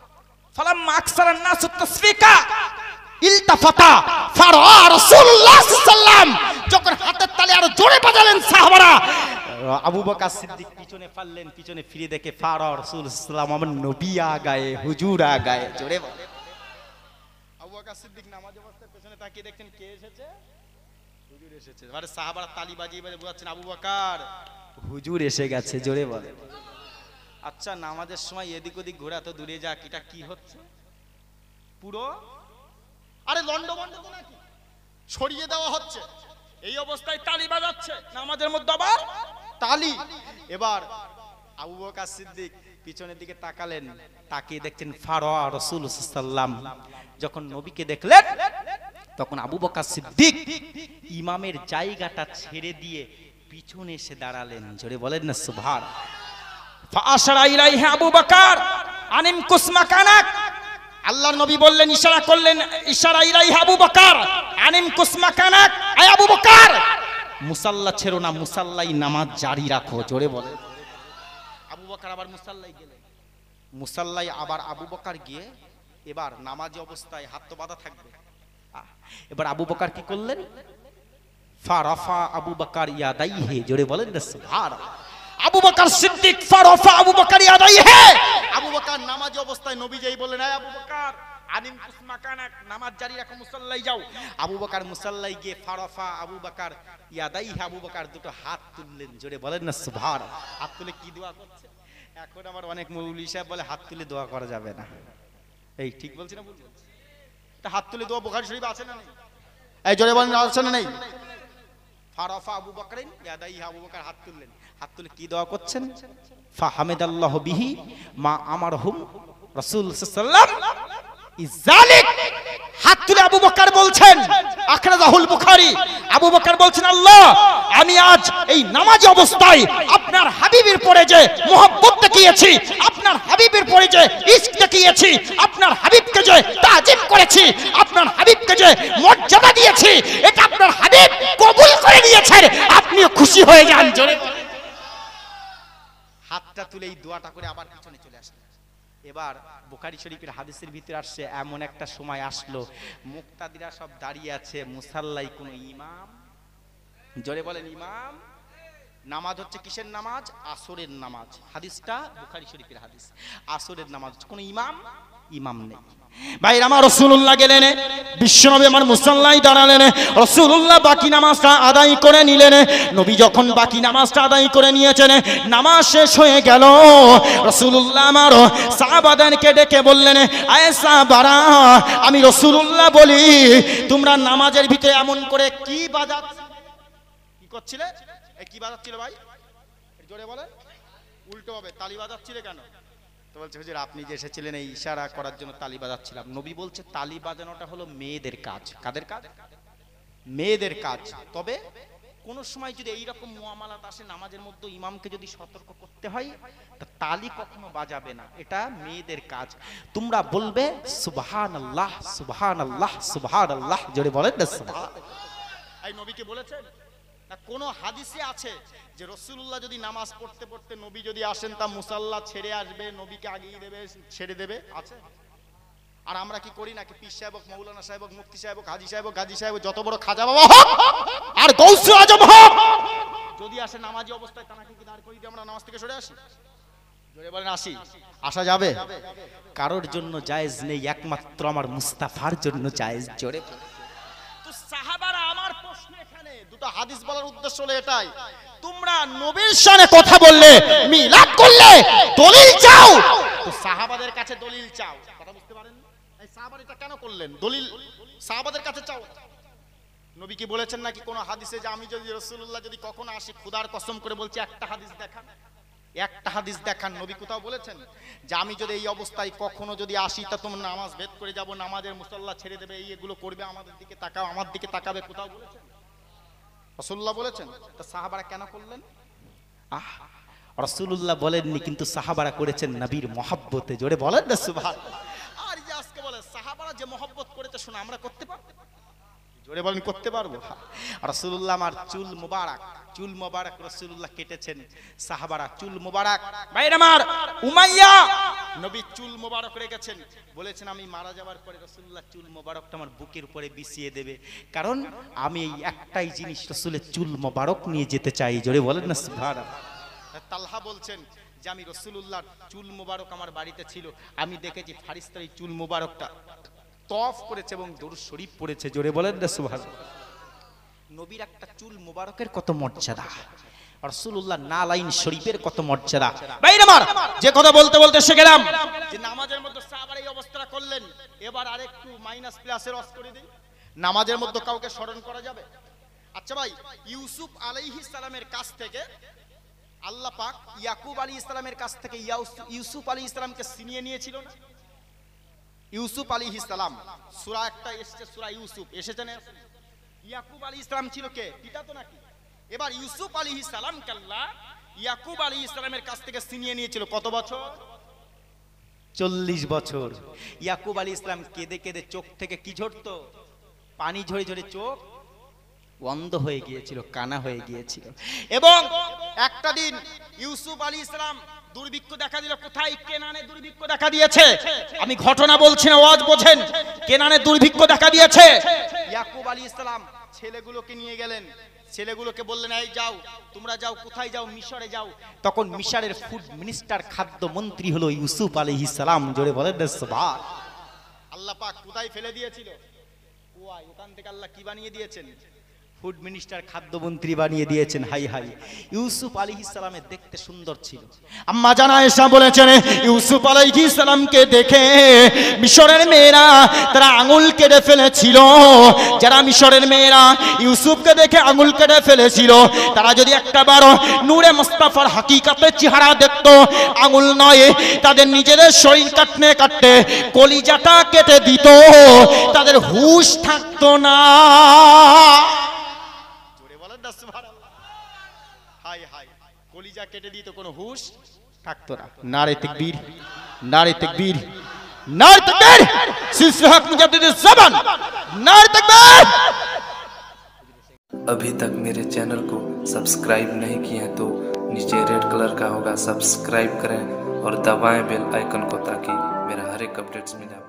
فلما الناس যখন হাতের তালে জোরে বাজালেন সাহাবারা আবু বকর সিদ্দিক পিছনে পাললেন পিছনে ফিরে দেখে ফারা রাসূল সাল্লাম আমার নবী আগায়ে হুজুর আগায়ে জোরে বলে আবু বকর সিদ্দিক নামাজ অবস্থায় পেছনে তাকিয়ে দেখছেন কে এসেছে হুজুর এসেছে এবারে সাহাবারা তালি বাজিয়ে বাজিয়ে আবু বকর হুজুর এসে গেছে জোরে বলে আচ্ছা নামাজের সময় এদিক ওদিক ঘোরা তো দূরে যাক এটা কি হচ্ছে পুরো আরে লন্ডভন্ড তো নাকি সরিয়ে দেওয়া হচ্ছে এই অবস্থায় তালি বাজাচ্ছে নামাজের মধ্যে আবার তালি এবার আবু বকর সিদ্দিক পিছনের দিকে তাকালেন তাকিয়ে দেখছেন ফারোয়া রসুল সাল্লাম যখন নবীকে দেখলেন তখন আবু বকর সিদ্দিক ইমামের জায়গাটা ছেড়ে দিয়ে পিছনে এসে দাঁড়ালেন জোরে বলেন না সুভার আশারা ইলাইহে আবু বাকার আনিম কুসমা কানাক আল্লাহ নবী বললেন ইশারা করলেন ইশারা ইলাইহে আবু বাকার আনিম কুসমা কানাক আয় আবু বাকার মুসাল্লা ছেড়ো না মুসাল্লাই নামাজ জারি রাখো জোরে বলে আবু বকার আবার মুসাল্লাই গেলেন মুসাল্লাই আবার আবু বকার গিয়ে এবার নামাজ অবস্থায় হাত তো বাঁধা থাকবে এবার আবু বকার কি করলেন ফারাফা আবু বকার বাকার হে জোরে বলেন না সুবহানাল্লাহ আবু বকার সিদ্দিক ফারফা আবু বকরি আদাই হে আবু বকার নামাজে অবস্থায় নবী যাই বলেন আয় আবু বকর আনিম কুসমাকানাক নামাজ জারি রাখো মুসাল্লাই যাও আবু বকার মুসাল্লাই গিয়ে ফারফা আবু বকার ইয়াদাই আবু বকার দুটো হাত তুললেন জোরে বলেন না সুবহান হাত তুলে কি দোয়া করছে এখন আমার অনেক মৌলী সাহেব বলে হাত তুলে দোয়া করা যাবে না এই ঠিক বলছি না বলছি তা হাত তুলে দোয়া বুখারী শরীফ আছে না এই জোরে বলেন আছে না নেই ফারাফা আবু বাকরেন ইয়াদাই আবু বাকর হাত তুললেন হাত তুলে কি দোয়া করছেন ফা হামিদাল্লাহ বিহি মা আমার হুম রাসূল সাল্লাল্লাহু আলাইহি ওয়াসাল্লাম ইজালিক হাত তুলে আবু বকার বলছেন আখরাজাহুল বুখারি আবু বকার বলছেন আল্লাহ আমি আজ এই নামাজি অবস্থায় আপনার হাবিবের পরে যে মোহাম্মত দেখিয়েছি আপনার হাবিবের পরে যে ইস্ক দেখিয়েছি আপনার হাবিবকে যে তাজিম করেছি আপনার হাবিবকে যে মর্যাদা দিয়েছি এটা আপনার হাবিব কবুল করে নিয়েছেন আপনি খুশি হয়ে যান জোরে হাতটা তুলে এই দোয়াটা করে আবার পিছনে চলে আসেন এবার বোকারি শরীফের হাদিসের ভিতরে আসছে এমন একটা সময় আসলো মুক্তাদিরা সব দাঁড়িয়ে আছে মুসাল্লাই কোনো ইমাম জোরে বলেন ইমাম নামাজ হচ্ছে কিসের নামাজ আসরের নামাজ হাদিসটা বুখারি শরীফের হাদিস আসরের নামাজ কোনো ইমাম ইমাম নেই ভাইরা আমার রসুল্লাহ গেলেন বিশ্বনবী আমার মুসল্লাই দাঁড়ালেন আদায় করে নিলেন নবী যখন বাকি নামাজটা আদায় করে নিয়েছেন নামাজ শেষ হয়ে গেল সাহাবাদানকে ডেকে বললেন আয়েসা বারা আমি রসুল্লাহ বলি তোমরা নামাজের ভিতরে এমন করে কি বাজাত কি করছিলে কি বাজাচ্ছিল ভাই জোরে বলেন উল্টো হবে তালি বাজাচ্ছিলে কেন তো বলছে হুজুর আপনি যে এসেছিলেন এই ইশারা করার জন্য তালি বাজাচ্ছিলাম নবী বলছে তালি বাজানোটা হলো মেয়েদের কাজ কাদের কাজ মেয়েদের কাজ তবে কোন সময় যদি এইরকম মোয়ামালাত আসে নামাজের মধ্যে ইমামকে যদি সতর্ক করতে হয় তা তালি কখনো বাজাবে না এটা মেয়েদের কাজ তোমরা বলবে সুবহান আল্লাহ সুবহান আল্লাহ সুবহান আল্লাহ জোরে বলেন না সুবহান এই নবীকে বলেছেন কোন হাদিসে আছে যে রসুল্লাহ যদি নামাজ পড়তে পড়তে নবী যদি আসেন তা মুসাল্লা ছেড়ে আসবে নবীকে আগিয়ে দেবে ছেড়ে দেবে আছে আর আমরা কি করি না কি পীর সাহেব হোক মৌলানা সাহেব হোক মুক্তি সাহেব হোক হাজি সাহেব গাজী সাহেব যত বড় খাজা বাবা হোক আর গৌস আজম হোক যদি আসে নামাজি অবস্থায় তানাকে কি দাঁড় করি দিয়ে আমরা নামাজ থেকে সরে আসি জোরে বলেন আসি আসা যাবে কারোর জন্য জায়েজ নেই একমাত্র আমার মুস্তাফার জন্য জায়েজ জোরে তো সাহাবারা তো হাদিস বলার উদ্দেশ্য হলো এটাই তোমরা নবীর সামনে কথা বললে মিলাপ করলে দলিল চাও তো সাহাবাদের কাছে দলিল চাও কথা বুঝতে পারেন এই সাহাবা এটা কেন করলেন দলিল সাহাবাদের কাছে চাও নবী কি বলেছেন নাকি কোন হাদিসে যে আমি যদি রসুল্লাহ যদি কখনো আসি খুদার কসম করে বলছি একটা হাদিস দেখান একটা হাদিস দেখান নবী কোথাও বলেছেন যে আমি যদি এই অবস্থায় কখনো যদি আসি তা তোমরা নামাজ ভেদ করে যাব নামাজের মুসল্লা ছেড়ে দেবে এই এগুলো করবে আমাদের দিকে তাকাও আমার দিকে তাকাবে কোথাও বলেছেন রসুল্লাহ বলেছেন তা সাহাবারা কেন করলেন আহ রসুল্লাহ বলেননি কিন্তু সাহাবারা করেছেন নবীর মহাব্বতে জোরে বলেন না সুভাল আর যে আজকে বলে সাহাবারা যে মহব্বত করেছে শোনা আমরা করতে পারবো জোরে বলেন করতে পারবো রসুল্লাহ আমার চুল মুবারক চুল মোবারক রসুল্লাহ কেটেছেন সাহাবারা চুল মোবারক আমার উমাইয়া নবী চুল মোবারক রেখেছেন বলেছেন আমি মারা যাওয়ার পরে রসুল্লাহ চুল মোবারকটা আমার বুকের উপরে বিছিয়ে দেবে কারণ আমি এই একটাই জিনিস রসুলের চুল মোবারক নিয়ে যেতে চাই জোরে বলেন না সুভারা তালহা বলছেন যে আমি রসুল্লাহর চুল মোবারক আমার বাড়িতে ছিল আমি দেখেছি ফারিস্তার এই চুল মোবারকটা তফ করেছে এবং দৌড় শরীফ পড়েছে জোরে বলেন না সুভারা নবীর একটা চুল মোবারকের কত মর্যাদা রসুল্লাহ শরীফের কত মর্যাদা আমার যে কথা বলতে বলতে যে নামাজের মধ্যে সাহাবার এই করলেন এবার আরেকটু মাইনাস প্লাসে রস করে দিই নামাজের মধ্যে কাউকে স্মরণ করা যাবে আচ্ছা ভাই ইউসুফ আলাইহি সালামের কাছ থেকে আল্লাহ পাক ইয়াকুব আলী ইসলামের কাছ থেকে ইউসুফ আলী ইসলামকে সিনিয়ে নিয়েছিল না ইউসুফ আলী ইসলাম সুরা একটা এসছে সুরা ইউসুফ এসেছে না ইয়াকুব আলী ইসলাম ছিল কে পিতা তো নাকি এবার ইউসুফ আলী কাল্লা ইয়াকুব আলী ইসলামের কাছ থেকে নিয়েছিল কত বছর চল্লিশ বছর ইয়াকুব আলী ইসলাম কেঁদে কেঁদে চোখ থেকে কি ঝরত পানি ঝরে ঝরে চোখ অন্ধ হয়ে গিয়েছিল কানা হয়ে গিয়েছিল এবং একটা দিন ইউসুফ আলী ইসলাম দুর্ভিক্ষ দেখা দিল কোথায় কেনানে দুর্ভিক্ষ দেখা দিয়েছে আমি ঘটনা বলছি না ওয়াজ বোঝেন কেনানে দুর্ভিক্ষ দেখা দিয়েছে ইয়াকুব আলী ইসলাম ছেলেগুলোকে নিয়ে গেলেন ছেলেগুলোকে বললেন এই যাও তোমরা যাও কোথায় যাও মিশরে যাও তখন মিশরের ফুড মিনিস্টার খাদ্য মন্ত্রী হলো ইউসুফ আলী ইসলাম জোরে বলেন আল্লাহ পাক কোথায় ফেলে দিয়েছিল ওখান থেকে আল্লাহ কি বানিয়ে দিয়েছেন ফুড মিনিস্টার খাদ্যমন্ত্রী বানিয়ে দিয়েছেন হাই হাই ইউসুফ আলী ইসলামের দেখতে সুন্দর ছিল আম্মা জানা এসা বলেছেন ইউসুফ আলী ইসলামকে দেখে মিশরের মেয়েরা তারা আঙুল কেটে ফেলেছিল যারা মিশরের মেয়েরা ইউসুফকে দেখে আঙুল কেটে ফেলেছিল তারা যদি একটা বারো নূরে মোস্তাফার হাকিকাতের চেহারা দেখত আঙুল নয় তাদের নিজেদের শরীর কাটনে কাটতে কলিজাটা কেটে দিত তাদের হুশ থাকতো না দিকটা কেটে দিত কোনো হুঁশ থাকতো না নারে তাকবীর নারে তাকবীর নারে তাকবীর সিলসিলা হক মুজাদ্দিদের জবান নারে তাকবীর अभी तक मेरे चैनल को सब्सक्राइब नहीं किए हैं तो नीचे रेड कलर का होगा सब्सक्राइब करें और दबाएं बेल आइकन को ताकि मेरा हर एक अपडेट्स मिले